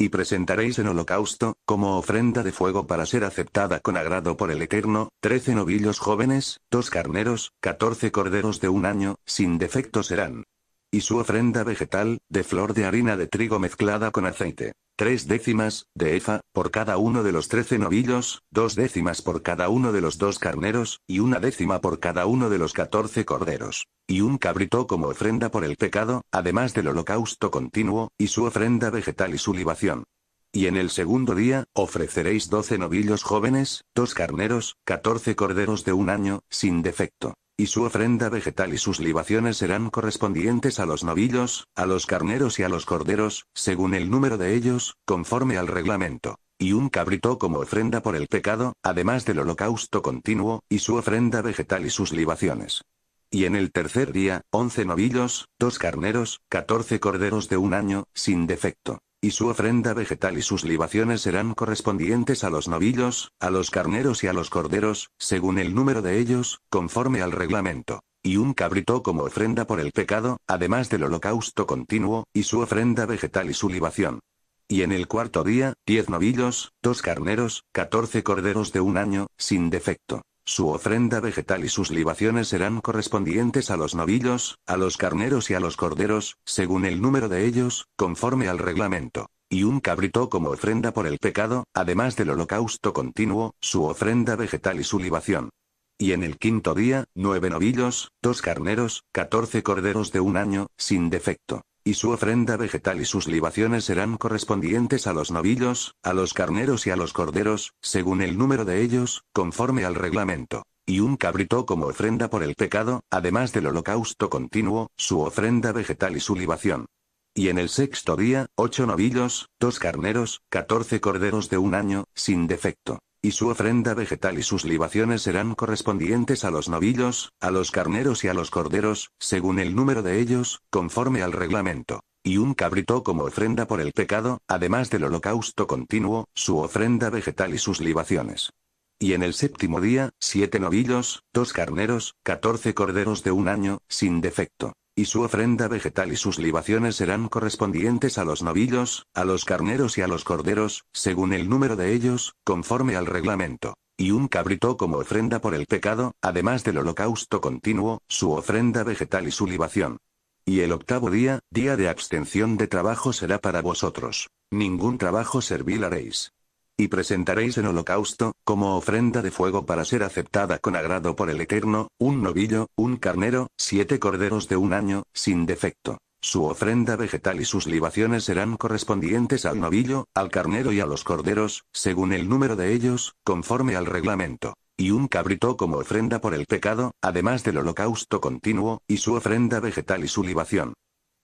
Y presentaréis en holocausto, como ofrenda de fuego para ser aceptada con agrado por el Eterno, trece novillos jóvenes, dos carneros, catorce corderos de un año, sin defecto serán. Y su ofrenda vegetal, de flor de harina de trigo mezclada con aceite. Tres décimas, de efa, por cada uno de los trece novillos, dos décimas por cada uno de los dos carneros, y una décima por cada uno de los catorce corderos. Y un cabrito como ofrenda por el pecado, además del holocausto continuo, y su ofrenda vegetal y su libación. Y en el segundo día, ofreceréis doce novillos jóvenes, dos carneros, catorce corderos de un año, sin defecto y su ofrenda vegetal y sus libaciones serán correspondientes a los novillos, a los carneros y a los corderos, según el número de ellos, conforme al reglamento. Y un cabrito como ofrenda por el pecado, además del holocausto continuo, y su ofrenda vegetal y sus libaciones. Y en el tercer día, once novillos, dos carneros, catorce corderos de un año, sin defecto. Y su ofrenda vegetal y sus libaciones serán correspondientes a los novillos, a los carneros y a los corderos, según el número de ellos, conforme al reglamento y un cabrito como ofrenda por el pecado, además del holocausto continuo, y su ofrenda vegetal y su libación. Y en el cuarto día, diez novillos, dos carneros, catorce corderos de un año, sin defecto. Su ofrenda vegetal y sus libaciones serán correspondientes a los novillos, a los carneros y a los corderos, según el número de ellos, conforme al reglamento. Y un cabrito como ofrenda por el pecado, además del holocausto continuo, su ofrenda vegetal y su libación. Y en el quinto día, nueve novillos, dos carneros, catorce corderos de un año, sin defecto. Y su ofrenda vegetal y sus libaciones serán correspondientes a los novillos, a los carneros y a los corderos, según el número de ellos, conforme al reglamento y un cabrito como ofrenda por el pecado, además del holocausto continuo, su ofrenda vegetal y su libación. Y en el sexto día, ocho novillos, dos carneros, catorce corderos de un año, sin defecto. Y su ofrenda vegetal y sus libaciones serán correspondientes a los novillos, a los carneros y a los corderos, según el número de ellos, conforme al reglamento. Y un cabrito como ofrenda por el pecado, además del holocausto continuo, su ofrenda vegetal y sus libaciones. Y en el séptimo día, siete novillos, dos carneros, catorce corderos de un año, sin defecto y su ofrenda vegetal y sus libaciones serán correspondientes a los novillos, a los carneros y a los corderos, según el número de ellos, conforme al reglamento. Y un cabrito como ofrenda por el pecado, además del holocausto continuo, su ofrenda vegetal y su libación. Y el octavo día, día de abstención de trabajo será para vosotros. Ningún trabajo servil haréis y presentaréis en holocausto, como ofrenda de fuego para ser aceptada con agrado por el Eterno, un novillo, un carnero, siete corderos de un año, sin defecto. Su ofrenda vegetal y sus libaciones serán correspondientes al novillo, al carnero y a los corderos, según el número de ellos, conforme al reglamento. Y un cabrito como ofrenda por el pecado, además del holocausto continuo, y su ofrenda vegetal y su libación.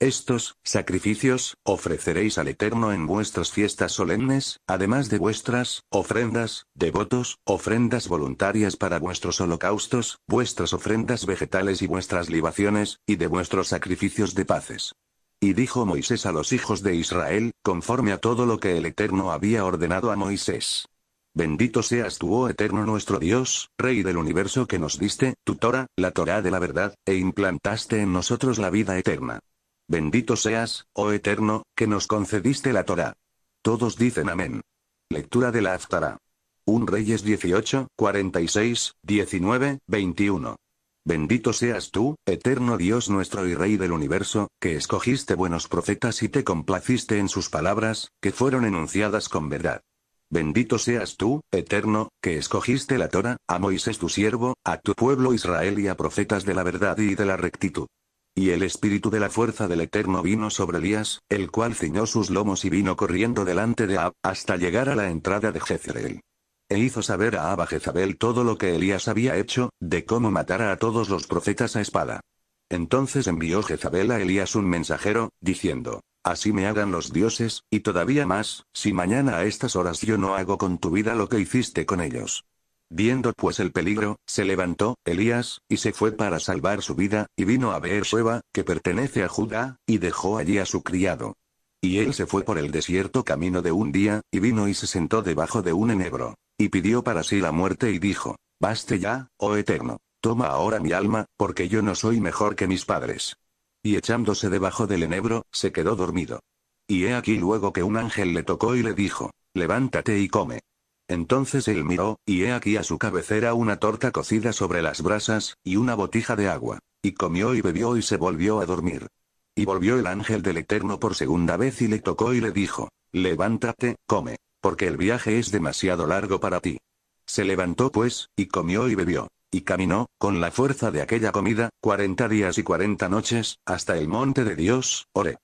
Estos sacrificios ofreceréis al Eterno en vuestras fiestas solemnes, además de vuestras ofrendas, devotos, ofrendas voluntarias para vuestros holocaustos, vuestras ofrendas vegetales y vuestras libaciones, y de vuestros sacrificios de paces. Y dijo Moisés a los hijos de Israel, conforme a todo lo que el Eterno había ordenado a Moisés. Bendito seas tú, oh eterno nuestro Dios, Rey del universo que nos diste, tu Torah, la Torah de la verdad, e implantaste en nosotros la vida eterna. Bendito seas, oh Eterno, que nos concediste la Torah. Todos dicen amén. Lectura de la Aftara. Un Reyes 18, 46, 19, 21. Bendito seas tú, eterno Dios nuestro y Rey del universo, que escogiste buenos profetas y te complaciste en sus palabras, que fueron enunciadas con verdad. Bendito seas tú, eterno, que escogiste la Torah, a Moisés tu siervo, a tu pueblo Israel y a profetas de la verdad y de la rectitud. Y el espíritu de la fuerza del Eterno vino sobre Elías, el cual ciñó sus lomos y vino corriendo delante de Ab, hasta llegar a la entrada de Jezreel. E hizo saber a a Jezabel todo lo que Elías había hecho, de cómo matara a todos los profetas a espada. Entonces envió Jezabel a Elías un mensajero, diciendo, Así me hagan los dioses, y todavía más, si mañana a estas horas yo no hago con tu vida lo que hiciste con ellos. Viendo pues el peligro, se levantó, Elías, y se fue para salvar su vida, y vino a ver Sueva, que pertenece a Judá, y dejó allí a su criado. Y él se fue por el desierto camino de un día, y vino y se sentó debajo de un enebro. Y pidió para sí la muerte y dijo, Baste ya, oh Eterno, toma ahora mi alma, porque yo no soy mejor que mis padres. Y echándose debajo del enebro, se quedó dormido. Y he aquí luego que un ángel le tocó y le dijo, Levántate y come. Entonces él miró, y he aquí a su cabecera una torta cocida sobre las brasas, y una botija de agua. Y comió y bebió y se volvió a dormir. Y volvió el ángel del Eterno por segunda vez y le tocó y le dijo, levántate, come, porque el viaje es demasiado largo para ti. Se levantó pues, y comió y bebió. Y caminó, con la fuerza de aquella comida, cuarenta días y cuarenta noches, hasta el monte de Dios, Oreb.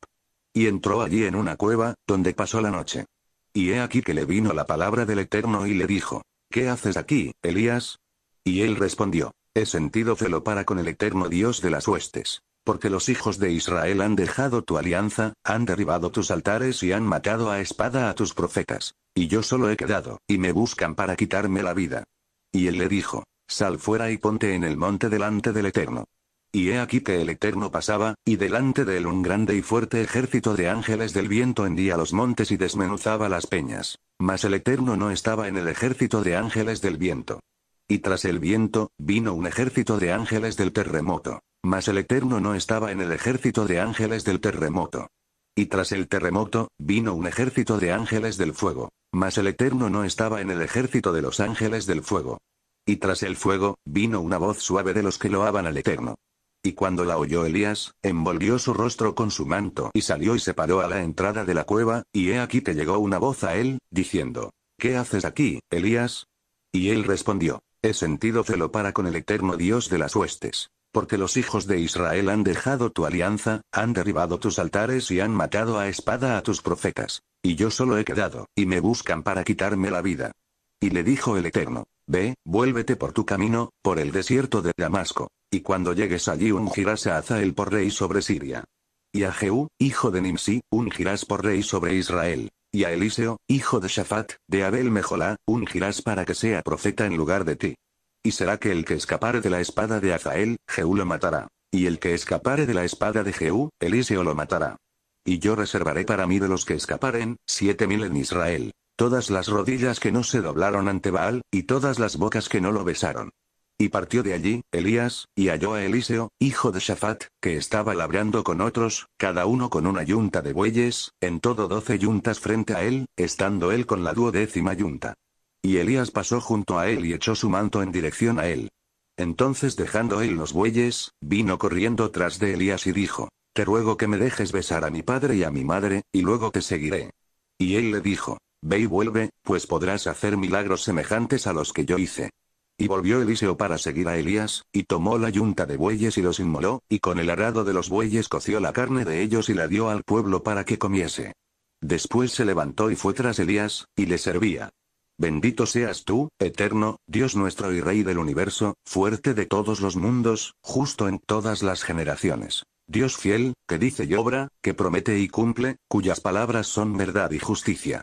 Y entró allí en una cueva, donde pasó la noche. Y he aquí que le vino la palabra del Eterno y le dijo, ¿qué haces aquí, Elías? Y él respondió, he sentido celo para con el Eterno Dios de las huestes, porque los hijos de Israel han dejado tu alianza, han derribado tus altares y han matado a espada a tus profetas, y yo solo he quedado, y me buscan para quitarme la vida. Y él le dijo, sal fuera y ponte en el monte delante del Eterno. Y he aquí que el Eterno pasaba, y delante de él un grande y fuerte ejército de ángeles del viento hendía los montes y desmenuzaba las peñas. Mas el Eterno no estaba en el ejército de ángeles del viento. Y tras el viento, vino un ejército de ángeles del terremoto. Mas el Eterno no estaba en el ejército de ángeles del terremoto. Y tras el terremoto, vino un ejército de ángeles del fuego. Mas el Eterno no estaba en el ejército de los ángeles del fuego. Y tras el fuego, vino una voz suave de los que loaban al Eterno. Y cuando la oyó Elías, envolvió su rostro con su manto y salió y se paró a la entrada de la cueva, y he aquí te llegó una voz a él, diciendo, ¿Qué haces aquí, Elías? Y él respondió, He sentido celo para con el eterno Dios de las huestes. Porque los hijos de Israel han dejado tu alianza, han derribado tus altares y han matado a espada a tus profetas. Y yo solo he quedado, y me buscan para quitarme la vida. Y le dijo el Eterno, Ve, vuélvete por tu camino, por el desierto de Damasco. Y cuando llegues allí ungirás a Azael por rey sobre Siria. Y a Jeú, hijo de Nimsi, ungirás por rey sobre Israel. Y a Eliseo, hijo de Shafat, de Abel Mejolá, ungirás para que sea profeta en lugar de ti. Y será que el que escapare de la espada de Azael, Jeú lo matará. Y el que escapare de la espada de Jeú, Eliseo lo matará. Y yo reservaré para mí de los que escaparen, siete mil en Israel. Todas las rodillas que no se doblaron ante Baal, y todas las bocas que no lo besaron. Y partió de allí, Elías, y halló a Eliseo, hijo de Shafat, que estaba labrando con otros, cada uno con una yunta de bueyes, en todo doce yuntas frente a él, estando él con la duodécima yunta. Y Elías pasó junto a él y echó su manto en dirección a él. Entonces dejando él los bueyes, vino corriendo tras de Elías y dijo, Te ruego que me dejes besar a mi padre y a mi madre, y luego te seguiré. Y él le dijo, Ve y vuelve, pues podrás hacer milagros semejantes a los que yo hice. Y volvió Eliseo para seguir a Elías, y tomó la yunta de bueyes y los inmoló, y con el arado de los bueyes coció la carne de ellos y la dio al pueblo para que comiese. Después se levantó y fue tras Elías, y le servía. Bendito seas tú, eterno, Dios nuestro y Rey del universo, fuerte de todos los mundos, justo en todas las generaciones. Dios fiel, que dice y obra, que promete y cumple, cuyas palabras son verdad y justicia.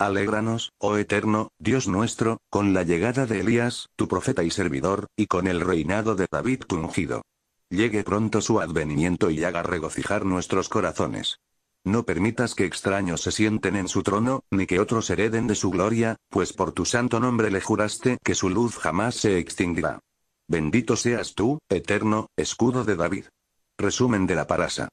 Alégranos, oh eterno, Dios nuestro, con la llegada de Elías, tu profeta y servidor, y con el reinado de David tu ungido. Llegue pronto su advenimiento y haga regocijar nuestros corazones. No permitas que extraños se sienten en su trono, ni que otros hereden de su gloria, pues por tu santo nombre le juraste que su luz jamás se extinguirá. Bendito seas tú, eterno, escudo de David. Resumen de la parasa.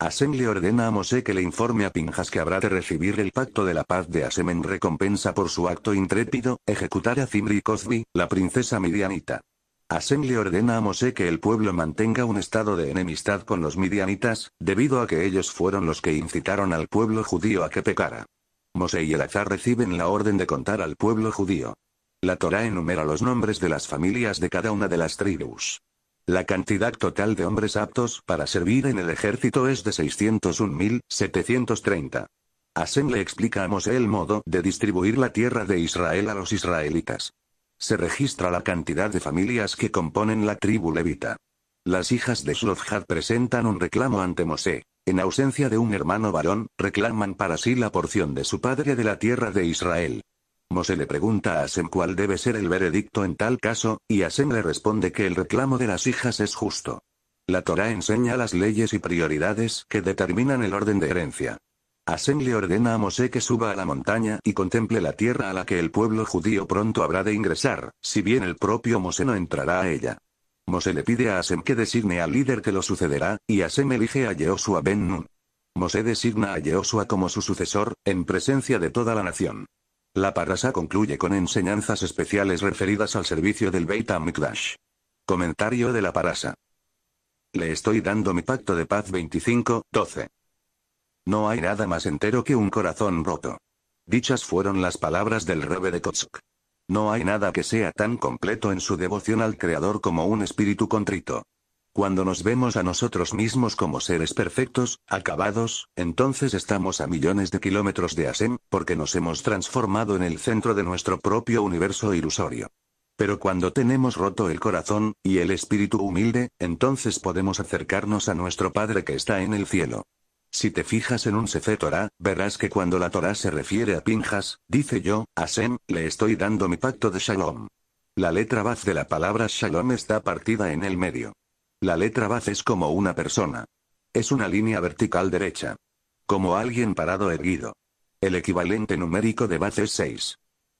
Asem le ordena a Mosé que le informe a Pinjas que habrá de recibir el pacto de la paz de Asem en recompensa por su acto intrépido, ejecutar a Zimri Cosby, la princesa midianita. Asem le ordena a Mosé que el pueblo mantenga un estado de enemistad con los midianitas, debido a que ellos fueron los que incitaron al pueblo judío a que pecara. Mosé y Elazar reciben la orden de contar al pueblo judío. La Torá enumera los nombres de las familias de cada una de las tribus. La cantidad total de hombres aptos para servir en el ejército es de 601.730. Asen le explica a Mosé el modo de distribuir la tierra de Israel a los israelitas. Se registra la cantidad de familias que componen la tribu levita. Las hijas de Shlofjad presentan un reclamo ante Mosé. En ausencia de un hermano varón, reclaman para sí la porción de su padre de la tierra de Israel. Mose le pregunta a Asen cuál debe ser el veredicto en tal caso, y Asen le responde que el reclamo de las hijas es justo. La Torá enseña las leyes y prioridades que determinan el orden de herencia. Asen le ordena a Mosé que suba a la montaña y contemple la tierra a la que el pueblo judío pronto habrá de ingresar, si bien el propio Mosé no entrará a ella. Mosé le pide a Asen que designe al líder que lo sucederá, y Asen elige a Yehoshua ben Nun. Mosé designa a Yehoshua como su sucesor, en presencia de toda la nación. La parasa concluye con enseñanzas especiales referidas al servicio del Beit HaMikdash. Comentario de la parasa. Le estoy dando mi pacto de paz 25, 12. No hay nada más entero que un corazón roto. Dichas fueron las palabras del Rebe de Kotzk. No hay nada que sea tan completo en su devoción al Creador como un espíritu contrito. Cuando nos vemos a nosotros mismos como seres perfectos, acabados, entonces estamos a millones de kilómetros de Asem, porque nos hemos transformado en el centro de nuestro propio universo ilusorio. Pero cuando tenemos roto el corazón, y el espíritu humilde, entonces podemos acercarnos a nuestro Padre que está en el cielo. Si te fijas en un Sefer Torah, verás que cuando la Torah se refiere a Pinjas, dice yo, Asem, le estoy dando mi pacto de Shalom. La letra Baz de la palabra Shalom está partida en el medio. La letra Baz es como una persona. Es una línea vertical derecha. Como alguien parado erguido. El equivalente numérico de Baz es 6.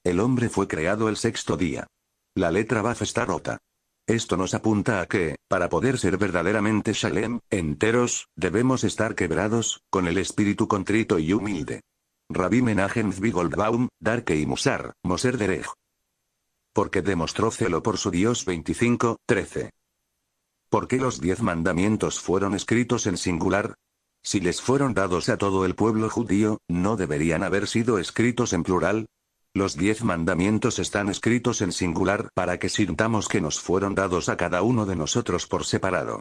El hombre fue creado el sexto día. La letra Baz está rota. Esto nos apunta a que, para poder ser verdaderamente Shalem, enteros, debemos estar quebrados, con el espíritu contrito y humilde. Rabbi Menachem Zvi Darke y Musar, Moser Derech. Porque demostró celo por su Dios 25, 13. ¿Por qué los diez mandamientos fueron escritos en singular? Si les fueron dados a todo el pueblo judío, ¿no deberían haber sido escritos en plural? Los diez mandamientos están escritos en singular para que sintamos que nos fueron dados a cada uno de nosotros por separado.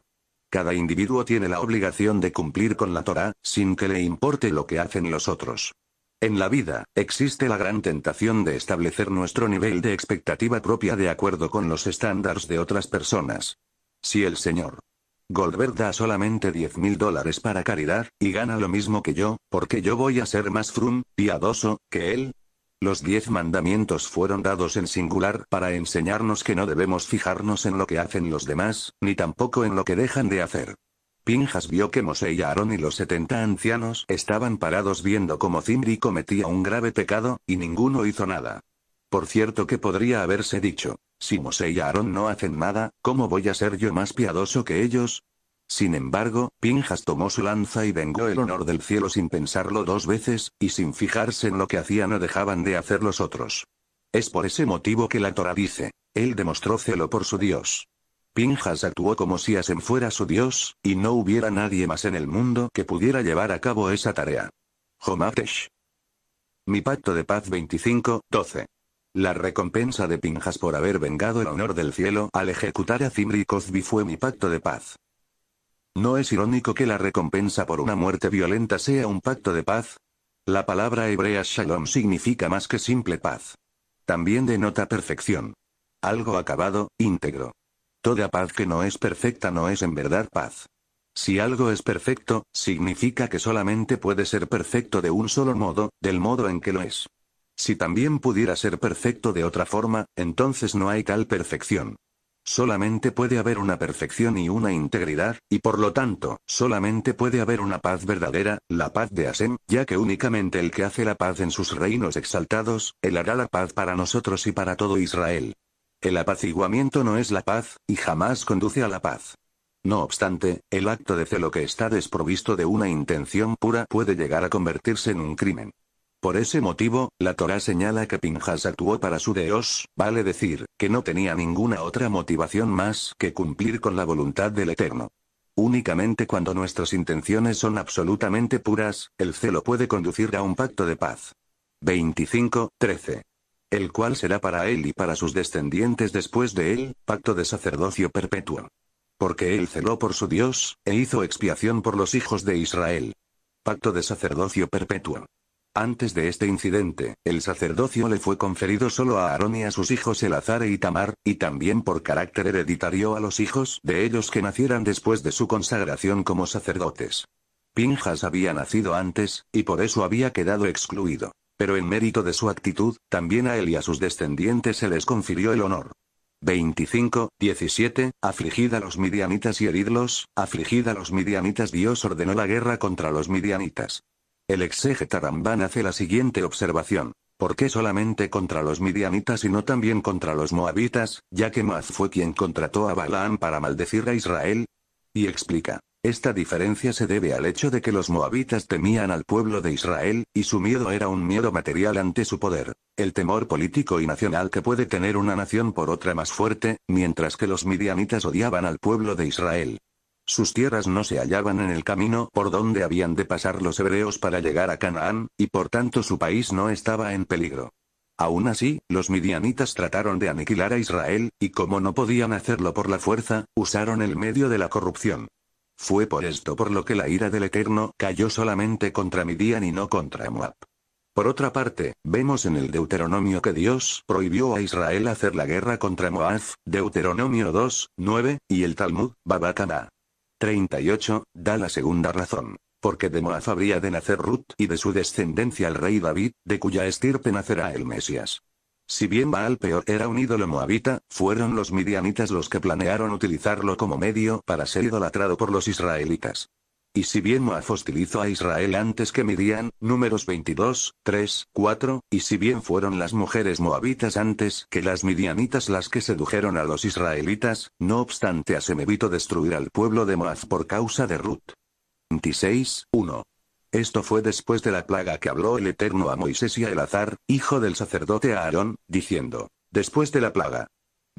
Cada individuo tiene la obligación de cumplir con la Torah, sin que le importe lo que hacen los otros. En la vida, existe la gran tentación de establecer nuestro nivel de expectativa propia de acuerdo con los estándares de otras personas. Si el señor Goldberg da solamente 10.000 mil dólares para caridad, y gana lo mismo que yo, porque yo voy a ser más frum, piadoso, que él? Los diez mandamientos fueron dados en singular para enseñarnos que no debemos fijarnos en lo que hacen los demás, ni tampoco en lo que dejan de hacer. Pinjas vio que Mosé y Aarón y los 70 ancianos estaban parados viendo cómo Zimri cometía un grave pecado, y ninguno hizo nada. Por cierto que podría haberse dicho, si Mose y Aarón no hacen nada, ¿cómo voy a ser yo más piadoso que ellos? Sin embargo, Pinjas tomó su lanza y vengó el honor del cielo sin pensarlo dos veces, y sin fijarse en lo que hacían o dejaban de hacer los otros. Es por ese motivo que la Torah dice, él demostró celo por su Dios. Pinjas actuó como si Asen fuera su Dios, y no hubiera nadie más en el mundo que pudiera llevar a cabo esa tarea. Jomatesh. Mi pacto de paz 25, 12. La recompensa de Pinjas por haber vengado el honor del cielo al ejecutar a Zimri Cosby fue mi pacto de paz. ¿No es irónico que la recompensa por una muerte violenta sea un pacto de paz? La palabra hebrea shalom significa más que simple paz. También denota perfección. Algo acabado, íntegro. Toda paz que no es perfecta no es en verdad paz. Si algo es perfecto, significa que solamente puede ser perfecto de un solo modo, del modo en que lo es. Si también pudiera ser perfecto de otra forma, entonces no hay tal perfección. Solamente puede haber una perfección y una integridad, y por lo tanto, solamente puede haber una paz verdadera, la paz de Asem, ya que únicamente el que hace la paz en sus reinos exaltados, él hará la paz para nosotros y para todo Israel. El apaciguamiento no es la paz, y jamás conduce a la paz. No obstante, el acto de celo que está desprovisto de una intención pura puede llegar a convertirse en un crimen. Por ese motivo, la Torá señala que Pinjas actuó para su Dios, vale decir, que no tenía ninguna otra motivación más que cumplir con la voluntad del Eterno. Únicamente cuando nuestras intenciones son absolutamente puras, el celo puede conducir a un pacto de paz. 25, 13 el cual será para él y para sus descendientes después de él, pacto de sacerdocio perpetuo. Porque él celó por su Dios, e hizo expiación por los hijos de Israel. Pacto de sacerdocio perpetuo. Antes de este incidente, el sacerdocio le fue conferido solo a Aarón y a sus hijos Elazar y e Itamar, y también por carácter hereditario a los hijos de ellos que nacieran después de su consagración como sacerdotes. Pinjas había nacido antes, y por eso había quedado excluido. Pero en mérito de su actitud, también a él y a sus descendientes se les confirió el honor. 25, 17, afligida a los midianitas y heridlos, afligida a los midianitas Dios ordenó la guerra contra los midianitas. El exegeta Ramban hace la siguiente observación. ¿Por qué solamente contra los midianitas y no también contra los moabitas, ya que Moaz fue quien contrató a Balaam para maldecir a Israel? Y explica. Esta diferencia se debe al hecho de que los moabitas temían al pueblo de Israel, y su miedo era un miedo material ante su poder, el temor político y nacional que puede tener una nación por otra más fuerte, mientras que los midianitas odiaban al pueblo de Israel. Sus tierras no se hallaban en el camino por donde habían de pasar los hebreos para llegar a Canaán, y por tanto su país no estaba en peligro. Aún así, los midianitas trataron de aniquilar a Israel, y como no podían hacerlo por la fuerza, usaron el medio de la corrupción. Fue por esto por lo que la ira del Eterno cayó solamente contra Midian y no contra Moab. Por otra parte, vemos en el Deuteronomio que Dios prohibió a Israel hacer la guerra contra Moab, Deuteronomio 2, 9, y el Talmud, Babacana. 38, da la segunda razón. Porque de Moab habría de nacer Ruth y de su descendencia el rey David, de cuya estirpe nacerá el Mesías. Si bien Baal Peor era un ídolo moabita, fueron los midianitas los que planearon utilizarlo como medio para ser idolatrado por los israelitas. Y si bien Moab hostilizó a Israel antes que Midian, números 22, 3, 4, y si bien fueron las mujeres moabitas antes que las midianitas las que sedujeron a los israelitas, no obstante a Semevito destruir al pueblo de Moab por causa de Ruth. 26, 1. Esto fue después de la plaga que habló el Eterno a Moisés y a Elazar, hijo del sacerdote Aarón, diciendo, Después de la plaga,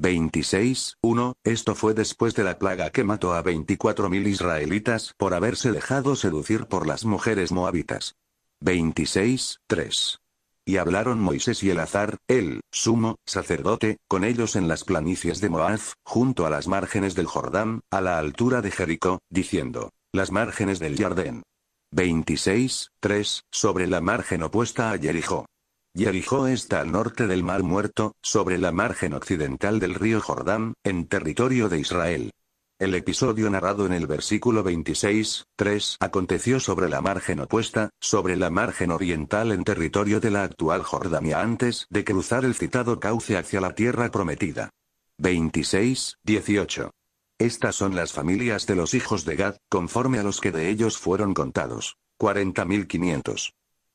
26, 1, esto fue después de la plaga que mató a 24.000 israelitas por haberse dejado seducir por las mujeres moabitas. 26, 3. Y hablaron Moisés y Elazar, el sumo sacerdote, con ellos en las planicies de Moab, junto a las márgenes del Jordán, a la altura de Jericó, diciendo, las márgenes del Jardín. 26, 3, sobre la margen opuesta a Jericó. Jericó está al norte del Mar Muerto, sobre la margen occidental del río Jordán, en territorio de Israel. El episodio narrado en el versículo 26, 3 aconteció sobre la margen opuesta, sobre la margen oriental en territorio de la actual Jordania antes de cruzar el citado cauce hacia la tierra prometida. 26, 18. Estas son las familias de los hijos de Gad, conforme a los que de ellos fueron contados. 40.500.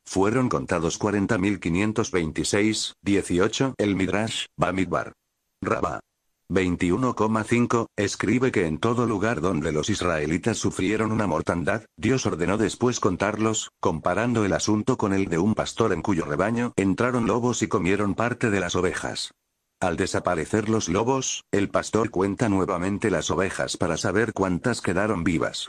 Fueron contados 40.526, 18, el Midrash, Bamidbar. Rabá. 21,5, escribe que en todo lugar donde los israelitas sufrieron una mortandad, Dios ordenó después contarlos, comparando el asunto con el de un pastor en cuyo rebaño entraron lobos y comieron parte de las ovejas. Al desaparecer los lobos, el pastor cuenta nuevamente las ovejas para saber cuántas quedaron vivas.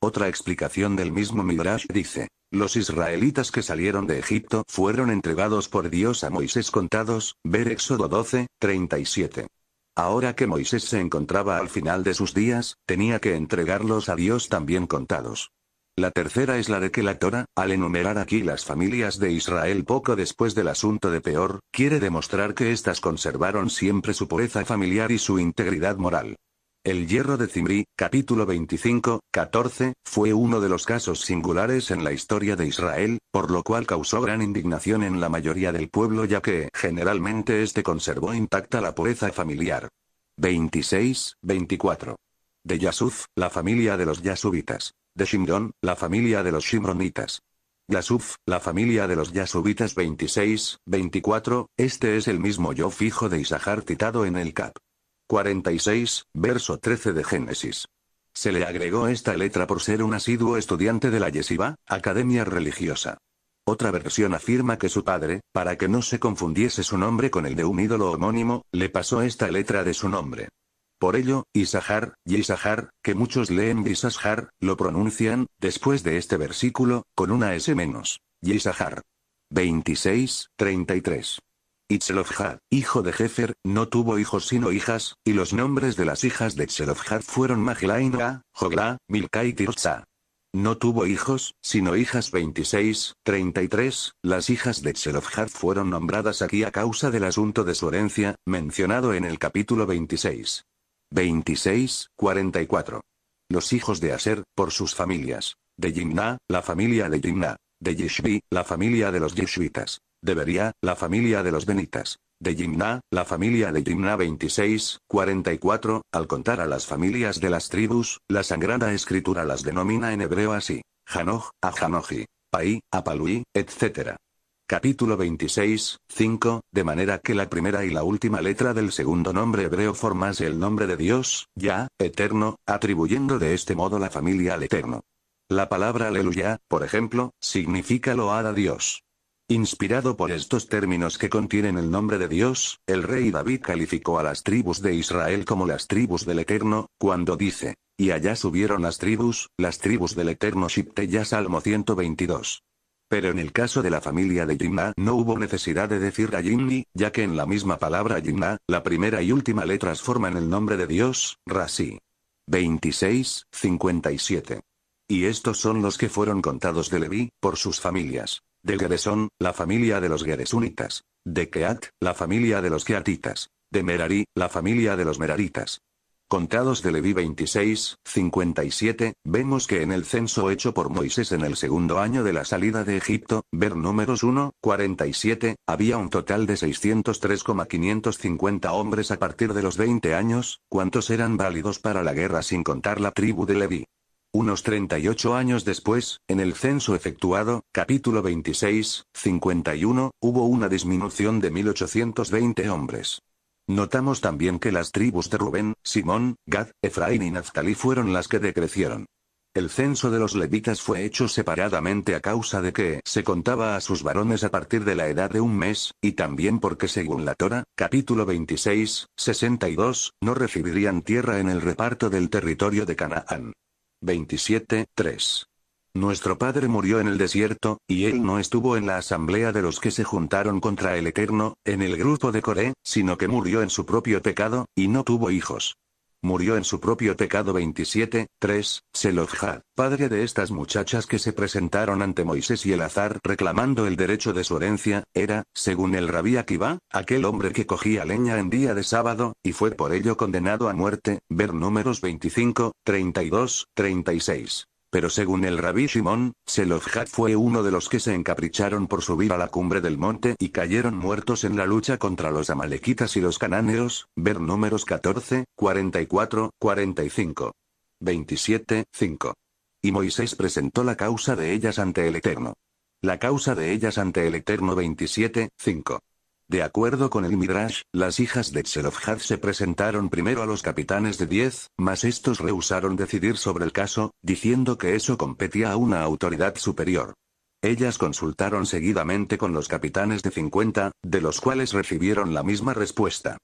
Otra explicación del mismo Midrash dice, los israelitas que salieron de Egipto fueron entregados por Dios a Moisés contados, ver Éxodo 12, 37. Ahora que Moisés se encontraba al final de sus días, tenía que entregarlos a Dios también contados. La tercera es la de que la Torah, al enumerar aquí las familias de Israel poco después del asunto de Peor, quiere demostrar que éstas conservaron siempre su pureza familiar y su integridad moral. El hierro de Zimri, capítulo 25, 14, fue uno de los casos singulares en la historia de Israel, por lo cual causó gran indignación en la mayoría del pueblo ya que generalmente este conservó intacta la pureza familiar. 26, 24. De Yasuf, la familia de los Yasubitas. De Shimron, la familia de los Shimronitas. Yasuf, la familia de los Yasubitas 26, 24, este es el mismo yo fijo de Isahar citado en el Cap. 46, verso 13 de Génesis. Se le agregó esta letra por ser un asiduo estudiante de la Yeshiva, academia religiosa. Otra versión afirma que su padre, para que no se confundiese su nombre con el de un ídolo homónimo, le pasó esta letra de su nombre. Por ello, Isahar, Yisahar, que muchos leen Bisashar, lo pronuncian, después de este versículo, con una S menos. Yisahar. 26, 33 hijo de Jefer, no tuvo hijos sino hijas, y los nombres de las hijas de Itzelofjad fueron Magilaina, Jogla, Milca y Tirza. No tuvo hijos, sino hijas 26, 33. Las hijas de Tselofjad fueron nombradas aquí a causa del asunto de su herencia, mencionado en el capítulo 26. 26, 44. Los hijos de Aser, por sus familias. De Yimna, la familia de Yimna. De Yishvi, la familia de los yishvitas. Debería, la familia de los Benitas. De Yimna, la familia de Yimna 26, 44, al contar a las familias de las tribus, la sangrada escritura las denomina en hebreo así. a Janoji, Pai, Palui, etc. Capítulo 26, 5, de manera que la primera y la última letra del segundo nombre hebreo formase el nombre de Dios, ya, eterno, atribuyendo de este modo la familia al eterno. La palabra aleluya, por ejemplo, significa loada a Dios. Inspirado por estos términos que contienen el nombre de Dios, el rey David calificó a las tribus de Israel como las tribus del Eterno, cuando dice, y allá subieron las tribus, las tribus del Eterno ya Salmo 122. Pero en el caso de la familia de Jimna no hubo necesidad de decir a ya que en la misma palabra Yimna, la primera y última letras forman el nombre de Dios, Rasi. 26, 57. Y estos son los que fueron contados de Leví, por sus familias. De Geresón, la familia de los Geresunitas. De Keat, la familia de los Keatitas. De Merari, la familia de los Meraritas. Contados de Leví 26, 57, vemos que en el censo hecho por Moisés en el segundo año de la salida de Egipto, ver números 1, 47, había un total de 603,550 hombres a partir de los 20 años, ¿cuántos eran válidos para la guerra sin contar la tribu de Leví. Unos 38 años después, en el censo efectuado, capítulo 26, 51, hubo una disminución de 1820 hombres. Notamos también que las tribus de Rubén, Simón, Gad, Efraín y Nazcalí fueron las que decrecieron. El censo de los levitas fue hecho separadamente a causa de que se contaba a sus varones a partir de la edad de un mes, y también porque según la Torah, capítulo 26, 62, no recibirían tierra en el reparto del territorio de Canaán. 27, Nuestro padre murió en el desierto, y él no estuvo en la asamblea de los que se juntaron contra el Eterno, en el grupo de Coré, sino que murió en su propio pecado, y no tuvo hijos murió en su propio pecado 27, 3, Selofjad, padre de estas muchachas que se presentaron ante Moisés y el azar reclamando el derecho de su herencia, era, según el rabí Akiva, aquel hombre que cogía leña en día de sábado, y fue por ello condenado a muerte, ver números 25, 32, 36. Pero según el rabí Shimon, Selofjat fue uno de los que se encapricharon por subir a la cumbre del monte y cayeron muertos en la lucha contra los amalequitas y los cananeos, ver números 14, 44, 45. 27, 5. Y Moisés presentó la causa de ellas ante el Eterno. La causa de ellas ante el Eterno 27, 5. De acuerdo con el Midrash, las hijas de Tselofhad se presentaron primero a los capitanes de 10, mas estos rehusaron decidir sobre el caso, diciendo que eso competía a una autoridad superior. Ellas consultaron seguidamente con los capitanes de 50, de los cuales recibieron la misma respuesta.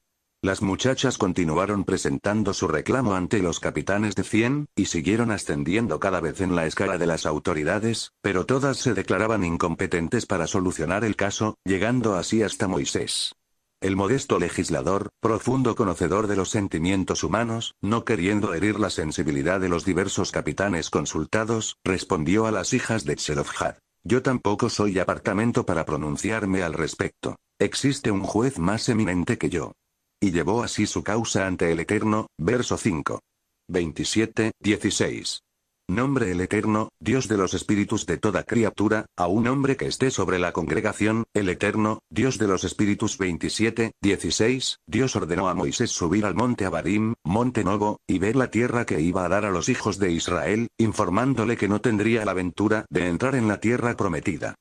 Las muchachas continuaron presentando su reclamo ante los capitanes de 100, y siguieron ascendiendo cada vez en la escala de las autoridades, pero todas se declaraban incompetentes para solucionar el caso, llegando así hasta Moisés. El modesto legislador, profundo conocedor de los sentimientos humanos, no queriendo herir la sensibilidad de los diversos capitanes consultados, respondió a las hijas de Tselofjad. Yo tampoco soy apartamento para pronunciarme al respecto. Existe un juez más eminente que yo. Y llevó así su causa ante el Eterno, verso 5. 27, 16. Nombre el Eterno, Dios de los espíritus de toda criatura, a un hombre que esté sobre la congregación, el Eterno, Dios de los espíritus 27, 16, Dios ordenó a Moisés subir al monte Abarim, monte Novo, y ver la tierra que iba a dar a los hijos de Israel, informándole que no tendría la ventura de entrar en la tierra prometida.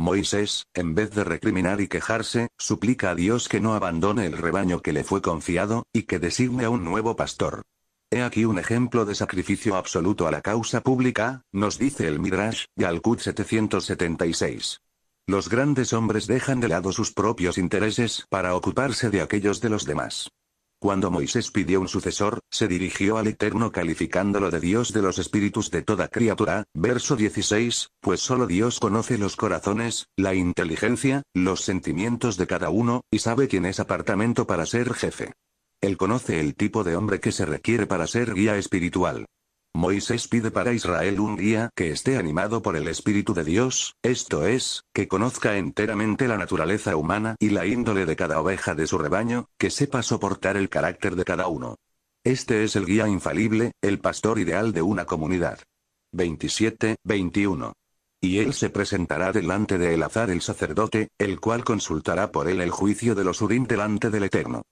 Moisés, en vez de recriminar y quejarse, suplica a Dios que no abandone el rebaño que le fue confiado, y que designe a un nuevo pastor. He aquí un ejemplo de sacrificio absoluto a la causa pública, nos dice el Midrash, Yalkut 776. Los grandes hombres dejan de lado sus propios intereses para ocuparse de aquellos de los demás. Cuando Moisés pidió un sucesor, se dirigió al Eterno calificándolo de Dios de los espíritus de toda criatura, verso 16, pues solo Dios conoce los corazones, la inteligencia, los sentimientos de cada uno, y sabe quién es apartamento para ser jefe. Él conoce el tipo de hombre que se requiere para ser guía espiritual. Moisés pide para Israel un día que esté animado por el Espíritu de Dios, esto es, que conozca enteramente la naturaleza humana y la índole de cada oveja de su rebaño, que sepa soportar el carácter de cada uno. Este es el guía infalible, el pastor ideal de una comunidad. 27, 21. Y él se presentará delante de Elazar el sacerdote, el cual consultará por él el juicio de los Urim delante del Eterno.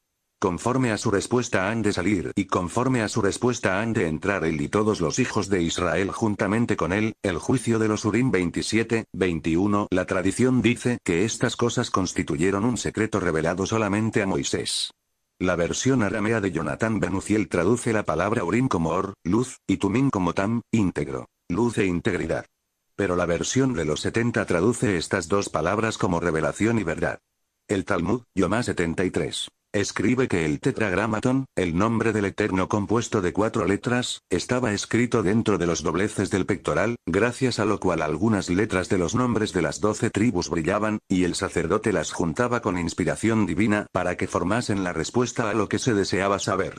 Conforme a su respuesta han de salir y conforme a su respuesta han de entrar él y todos los hijos de Israel juntamente con él, el juicio de los Urim 27, 21. La tradición dice que estas cosas constituyeron un secreto revelado solamente a Moisés. La versión aramea de Jonathan Benuciel traduce la palabra Urim como Or, luz, y Tumim como Tam, íntegro, luz e integridad. Pero la versión de los 70 traduce estas dos palabras como revelación y verdad. El Talmud, Yomá 73 escribe que el tetragramaton, el nombre del eterno compuesto de cuatro letras, estaba escrito dentro de los dobleces del pectoral, gracias a lo cual algunas letras de los nombres de las doce tribus brillaban, y el sacerdote las juntaba con inspiración divina para que formasen la respuesta a lo que se deseaba saber.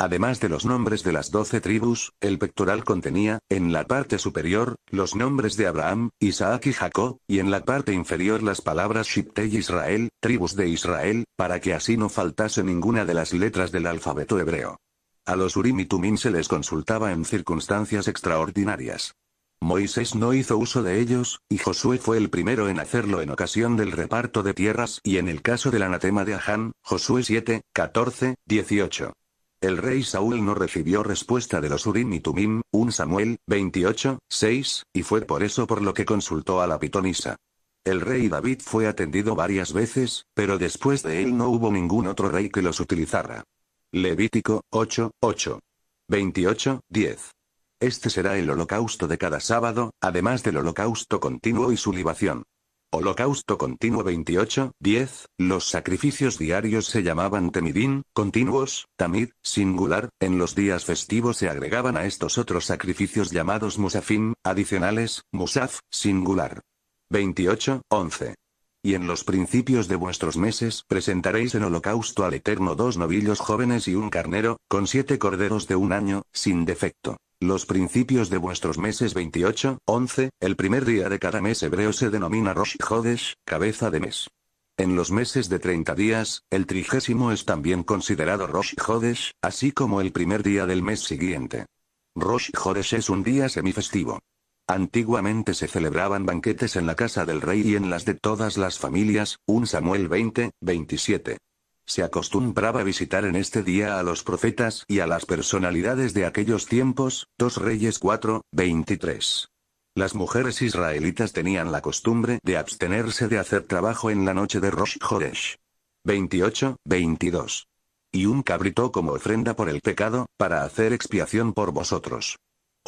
Además de los nombres de las doce tribus, el pectoral contenía, en la parte superior, los nombres de Abraham, Isaac y Jacob, y en la parte inferior las palabras y Israel, tribus de Israel, para que así no faltase ninguna de las letras del alfabeto hebreo. A los Urim y Tumim se les consultaba en circunstancias extraordinarias. Moisés no hizo uso de ellos, y Josué fue el primero en hacerlo en ocasión del reparto de tierras y en el caso del anatema de Aján, Josué 7, 14, 18. El rey Saúl no recibió respuesta de los Urim y Tumim, un Samuel, 28, 6, y fue por eso por lo que consultó a la pitonisa. El rey David fue atendido varias veces, pero después de él no hubo ningún otro rey que los utilizara. Levítico, 8, 8. 28, 10. Este será el holocausto de cada sábado, además del holocausto continuo y su libación. Holocausto continuo 28, 10, los sacrificios diarios se llamaban temidín, continuos, tamid, singular, en los días festivos se agregaban a estos otros sacrificios llamados musafim, adicionales, musaf, singular. 28, 11. Y en los principios de vuestros meses presentaréis en holocausto al Eterno dos novillos jóvenes y un carnero, con siete corderos de un año, sin defecto. Los principios de vuestros meses 28, 11, el primer día de cada mes hebreo se denomina Rosh Hodesh, cabeza de mes. En los meses de 30 días, el trigésimo es también considerado Rosh Hodesh, así como el primer día del mes siguiente. Rosh Hodesh es un día semifestivo. Antiguamente se celebraban banquetes en la casa del rey y en las de todas las familias, un Samuel 20, 27. Se acostumbraba visitar en este día a los profetas y a las personalidades de aquellos tiempos, 2 Reyes 4, 23. Las mujeres israelitas tenían la costumbre de abstenerse de hacer trabajo en la noche de Rosh Hodesh. 28, 22. Y un cabrito como ofrenda por el pecado, para hacer expiación por vosotros.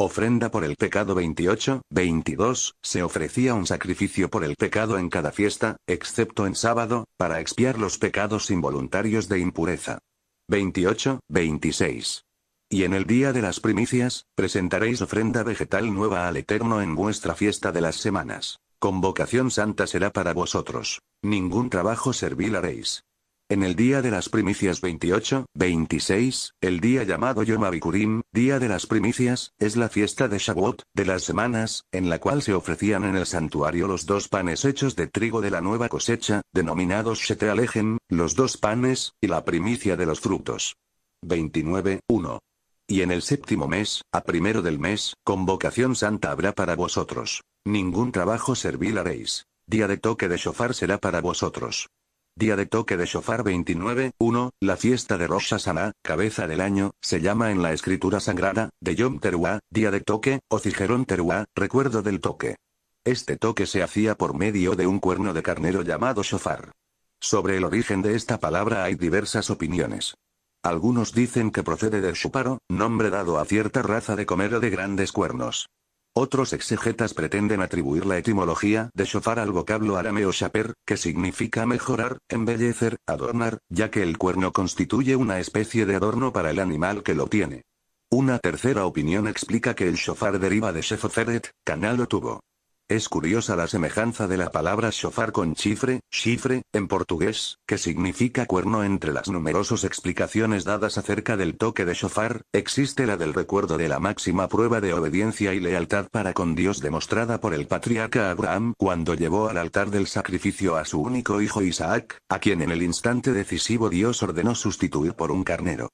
Ofrenda por el pecado 28, 22, se ofrecía un sacrificio por el pecado en cada fiesta, excepto en sábado, para expiar los pecados involuntarios de impureza. 28, 26. Y en el día de las primicias, presentaréis ofrenda vegetal nueva al Eterno en vuestra fiesta de las semanas. Convocación santa será para vosotros. Ningún trabajo servil haréis. En el día de las primicias 28, 26, el día llamado Yom día de las primicias, es la fiesta de Shavuot, de las semanas, en la cual se ofrecían en el santuario los dos panes hechos de trigo de la nueva cosecha, denominados Shetealejem, los dos panes, y la primicia de los frutos. 29, 1. Y en el séptimo mes, a primero del mes, convocación santa habrá para vosotros. Ningún trabajo servil haréis. Día de toque de shofar será para vosotros. Día de toque de shofar 29, 1, la fiesta de Rosh Hashanah, cabeza del año, se llama en la escritura sagrada, de Yom Teruah, día de toque, o Cijerón Teruah, recuerdo del toque. Este toque se hacía por medio de un cuerno de carnero llamado shofar. Sobre el origen de esta palabra hay diversas opiniones. Algunos dicen que procede de shuparo, nombre dado a cierta raza de comer de grandes cuernos. Otros exegetas pretenden atribuir la etimología de shofar al vocablo arameo shaper, que significa mejorar, embellecer, adornar, ya que el cuerno constituye una especie de adorno para el animal que lo tiene. Una tercera opinión explica que el shofar deriva de shefoferet, canal o tubo. Es curiosa la semejanza de la palabra shofar con chifre, chifre, en portugués, que significa cuerno. Entre las numerosas explicaciones dadas acerca del toque de shofar, existe la del recuerdo de la máxima prueba de obediencia y lealtad para con Dios demostrada por el patriarca Abraham cuando llevó al altar del sacrificio a su único hijo Isaac, a quien en el instante decisivo Dios ordenó sustituir por un carnero.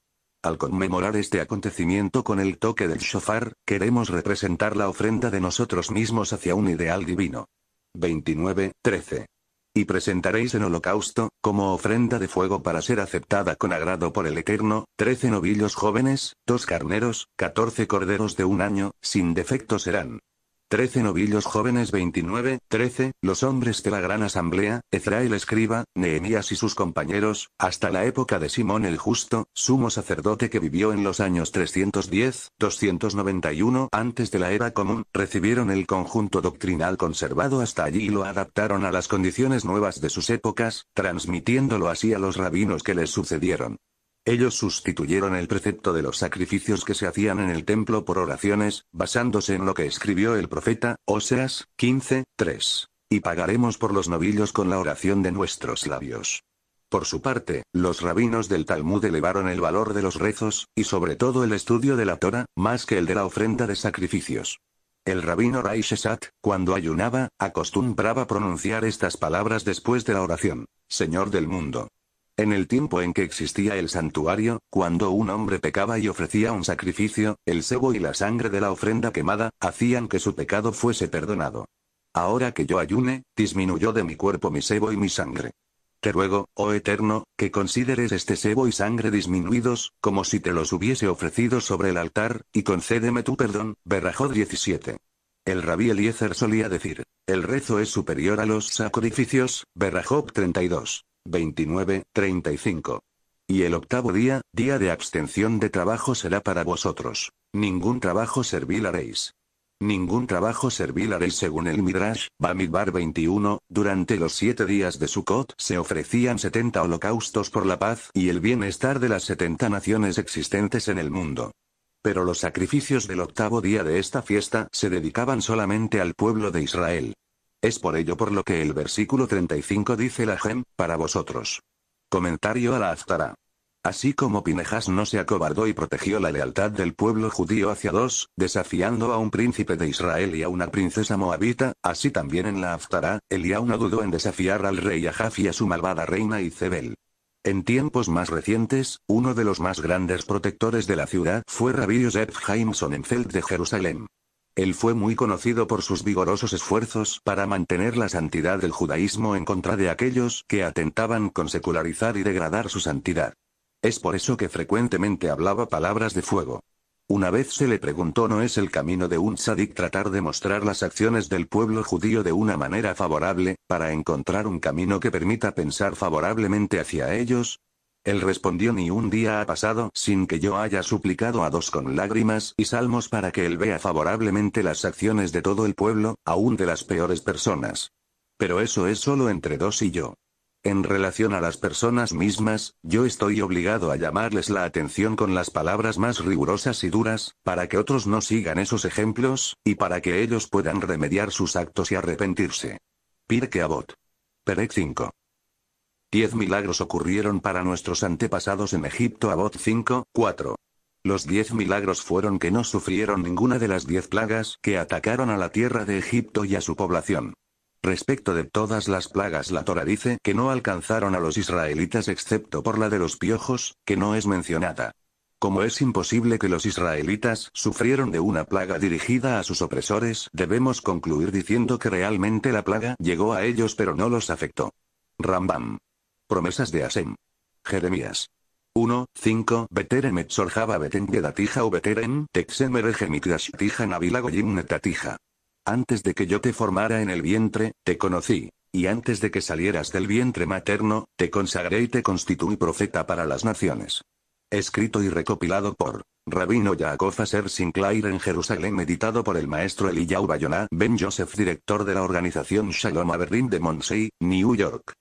Al conmemorar este acontecimiento con el toque del shofar, queremos representar la ofrenda de nosotros mismos hacia un ideal divino. 29, 13. Y presentaréis en holocausto, como ofrenda de fuego para ser aceptada con agrado por el Eterno, 13 novillos jóvenes, dos carneros, 14 corderos de un año, sin defecto serán. Trece novillos jóvenes 29, 13, los hombres de la gran asamblea, Ezra el escriba, Nehemías y sus compañeros, hasta la época de Simón el Justo, sumo sacerdote que vivió en los años 310, 291 antes de la era común, recibieron el conjunto doctrinal conservado hasta allí y lo adaptaron a las condiciones nuevas de sus épocas, transmitiéndolo así a los rabinos que les sucedieron. Ellos sustituyeron el precepto de los sacrificios que se hacían en el templo por oraciones, basándose en lo que escribió el profeta, Oseas, 15, 3. Y pagaremos por los novillos con la oración de nuestros labios. Por su parte, los rabinos del Talmud elevaron el valor de los rezos, y sobre todo el estudio de la Torah, más que el de la ofrenda de sacrificios. El rabino Raishesat, cuando ayunaba, acostumbraba pronunciar estas palabras después de la oración. Señor del mundo, en el tiempo en que existía el santuario, cuando un hombre pecaba y ofrecía un sacrificio, el sebo y la sangre de la ofrenda quemada, hacían que su pecado fuese perdonado. Ahora que yo ayune, disminuyó de mi cuerpo mi sebo y mi sangre. Te ruego, oh Eterno, que consideres este sebo y sangre disminuidos, como si te los hubiese ofrecido sobre el altar, y concédeme tu perdón. Berrajó 17. El rabí Eliezer solía decir, el rezo es superior a los sacrificios, Berrajó 32. 29, 35. Y el octavo día, día de abstención de trabajo será para vosotros. Ningún trabajo servil haréis. Ningún trabajo servil haréis según el Midrash, Bamidbar 21, durante los siete días de Sukkot se ofrecían 70 holocaustos por la paz y el bienestar de las 70 naciones existentes en el mundo. Pero los sacrificios del octavo día de esta fiesta se dedicaban solamente al pueblo de Israel. Es por ello por lo que el versículo 35 dice la gem, para vosotros. Comentario a la Aftara. Así como Pinejas no se acobardó y protegió la lealtad del pueblo judío hacia dos, desafiando a un príncipe de Israel y a una princesa moabita, así también en la Aftara, Eliá no dudó en desafiar al rey Ajaf y a su malvada reina Izebel. En tiempos más recientes, uno de los más grandes protectores de la ciudad fue Rabbi Joseph en Sonnenfeld de Jerusalén. Él fue muy conocido por sus vigorosos esfuerzos para mantener la santidad del judaísmo en contra de aquellos que atentaban con secularizar y degradar su santidad. Es por eso que frecuentemente hablaba palabras de fuego. Una vez se le preguntó ¿no es el camino de un tzadik tratar de mostrar las acciones del pueblo judío de una manera favorable, para encontrar un camino que permita pensar favorablemente hacia ellos? Él respondió ni un día ha pasado sin que yo haya suplicado a dos con lágrimas y salmos para que él vea favorablemente las acciones de todo el pueblo, aún de las peores personas. Pero eso es solo entre dos y yo. En relación a las personas mismas, yo estoy obligado a llamarles la atención con las palabras más rigurosas y duras, para que otros no sigan esos ejemplos, y para que ellos puedan remediar sus actos y arrepentirse. Pirke Abot. Perec 5. Diez milagros ocurrieron para nuestros antepasados en Egipto Abot 5, 4. Los diez milagros fueron que no sufrieron ninguna de las diez plagas que atacaron a la tierra de Egipto y a su población. Respecto de todas las plagas la Torah dice que no alcanzaron a los israelitas excepto por la de los piojos, que no es mencionada. Como es imposible que los israelitas sufrieron de una plaga dirigida a sus opresores, debemos concluir diciendo que realmente la plaga llegó a ellos pero no los afectó. Rambam. Promesas de Asem. Jeremías. 1, 5, beten o beteren tija netatija. Antes de que yo te formara en el vientre, te conocí, y antes de que salieras del vientre materno, te consagré y te constituí profeta para las naciones. Escrito y recopilado por Rabino Yaakov Aser Sinclair en Jerusalén, editado por el maestro Eliyahu Bayona Ben Joseph, director de la organización Shalom Aberdeen de Monsey, New York.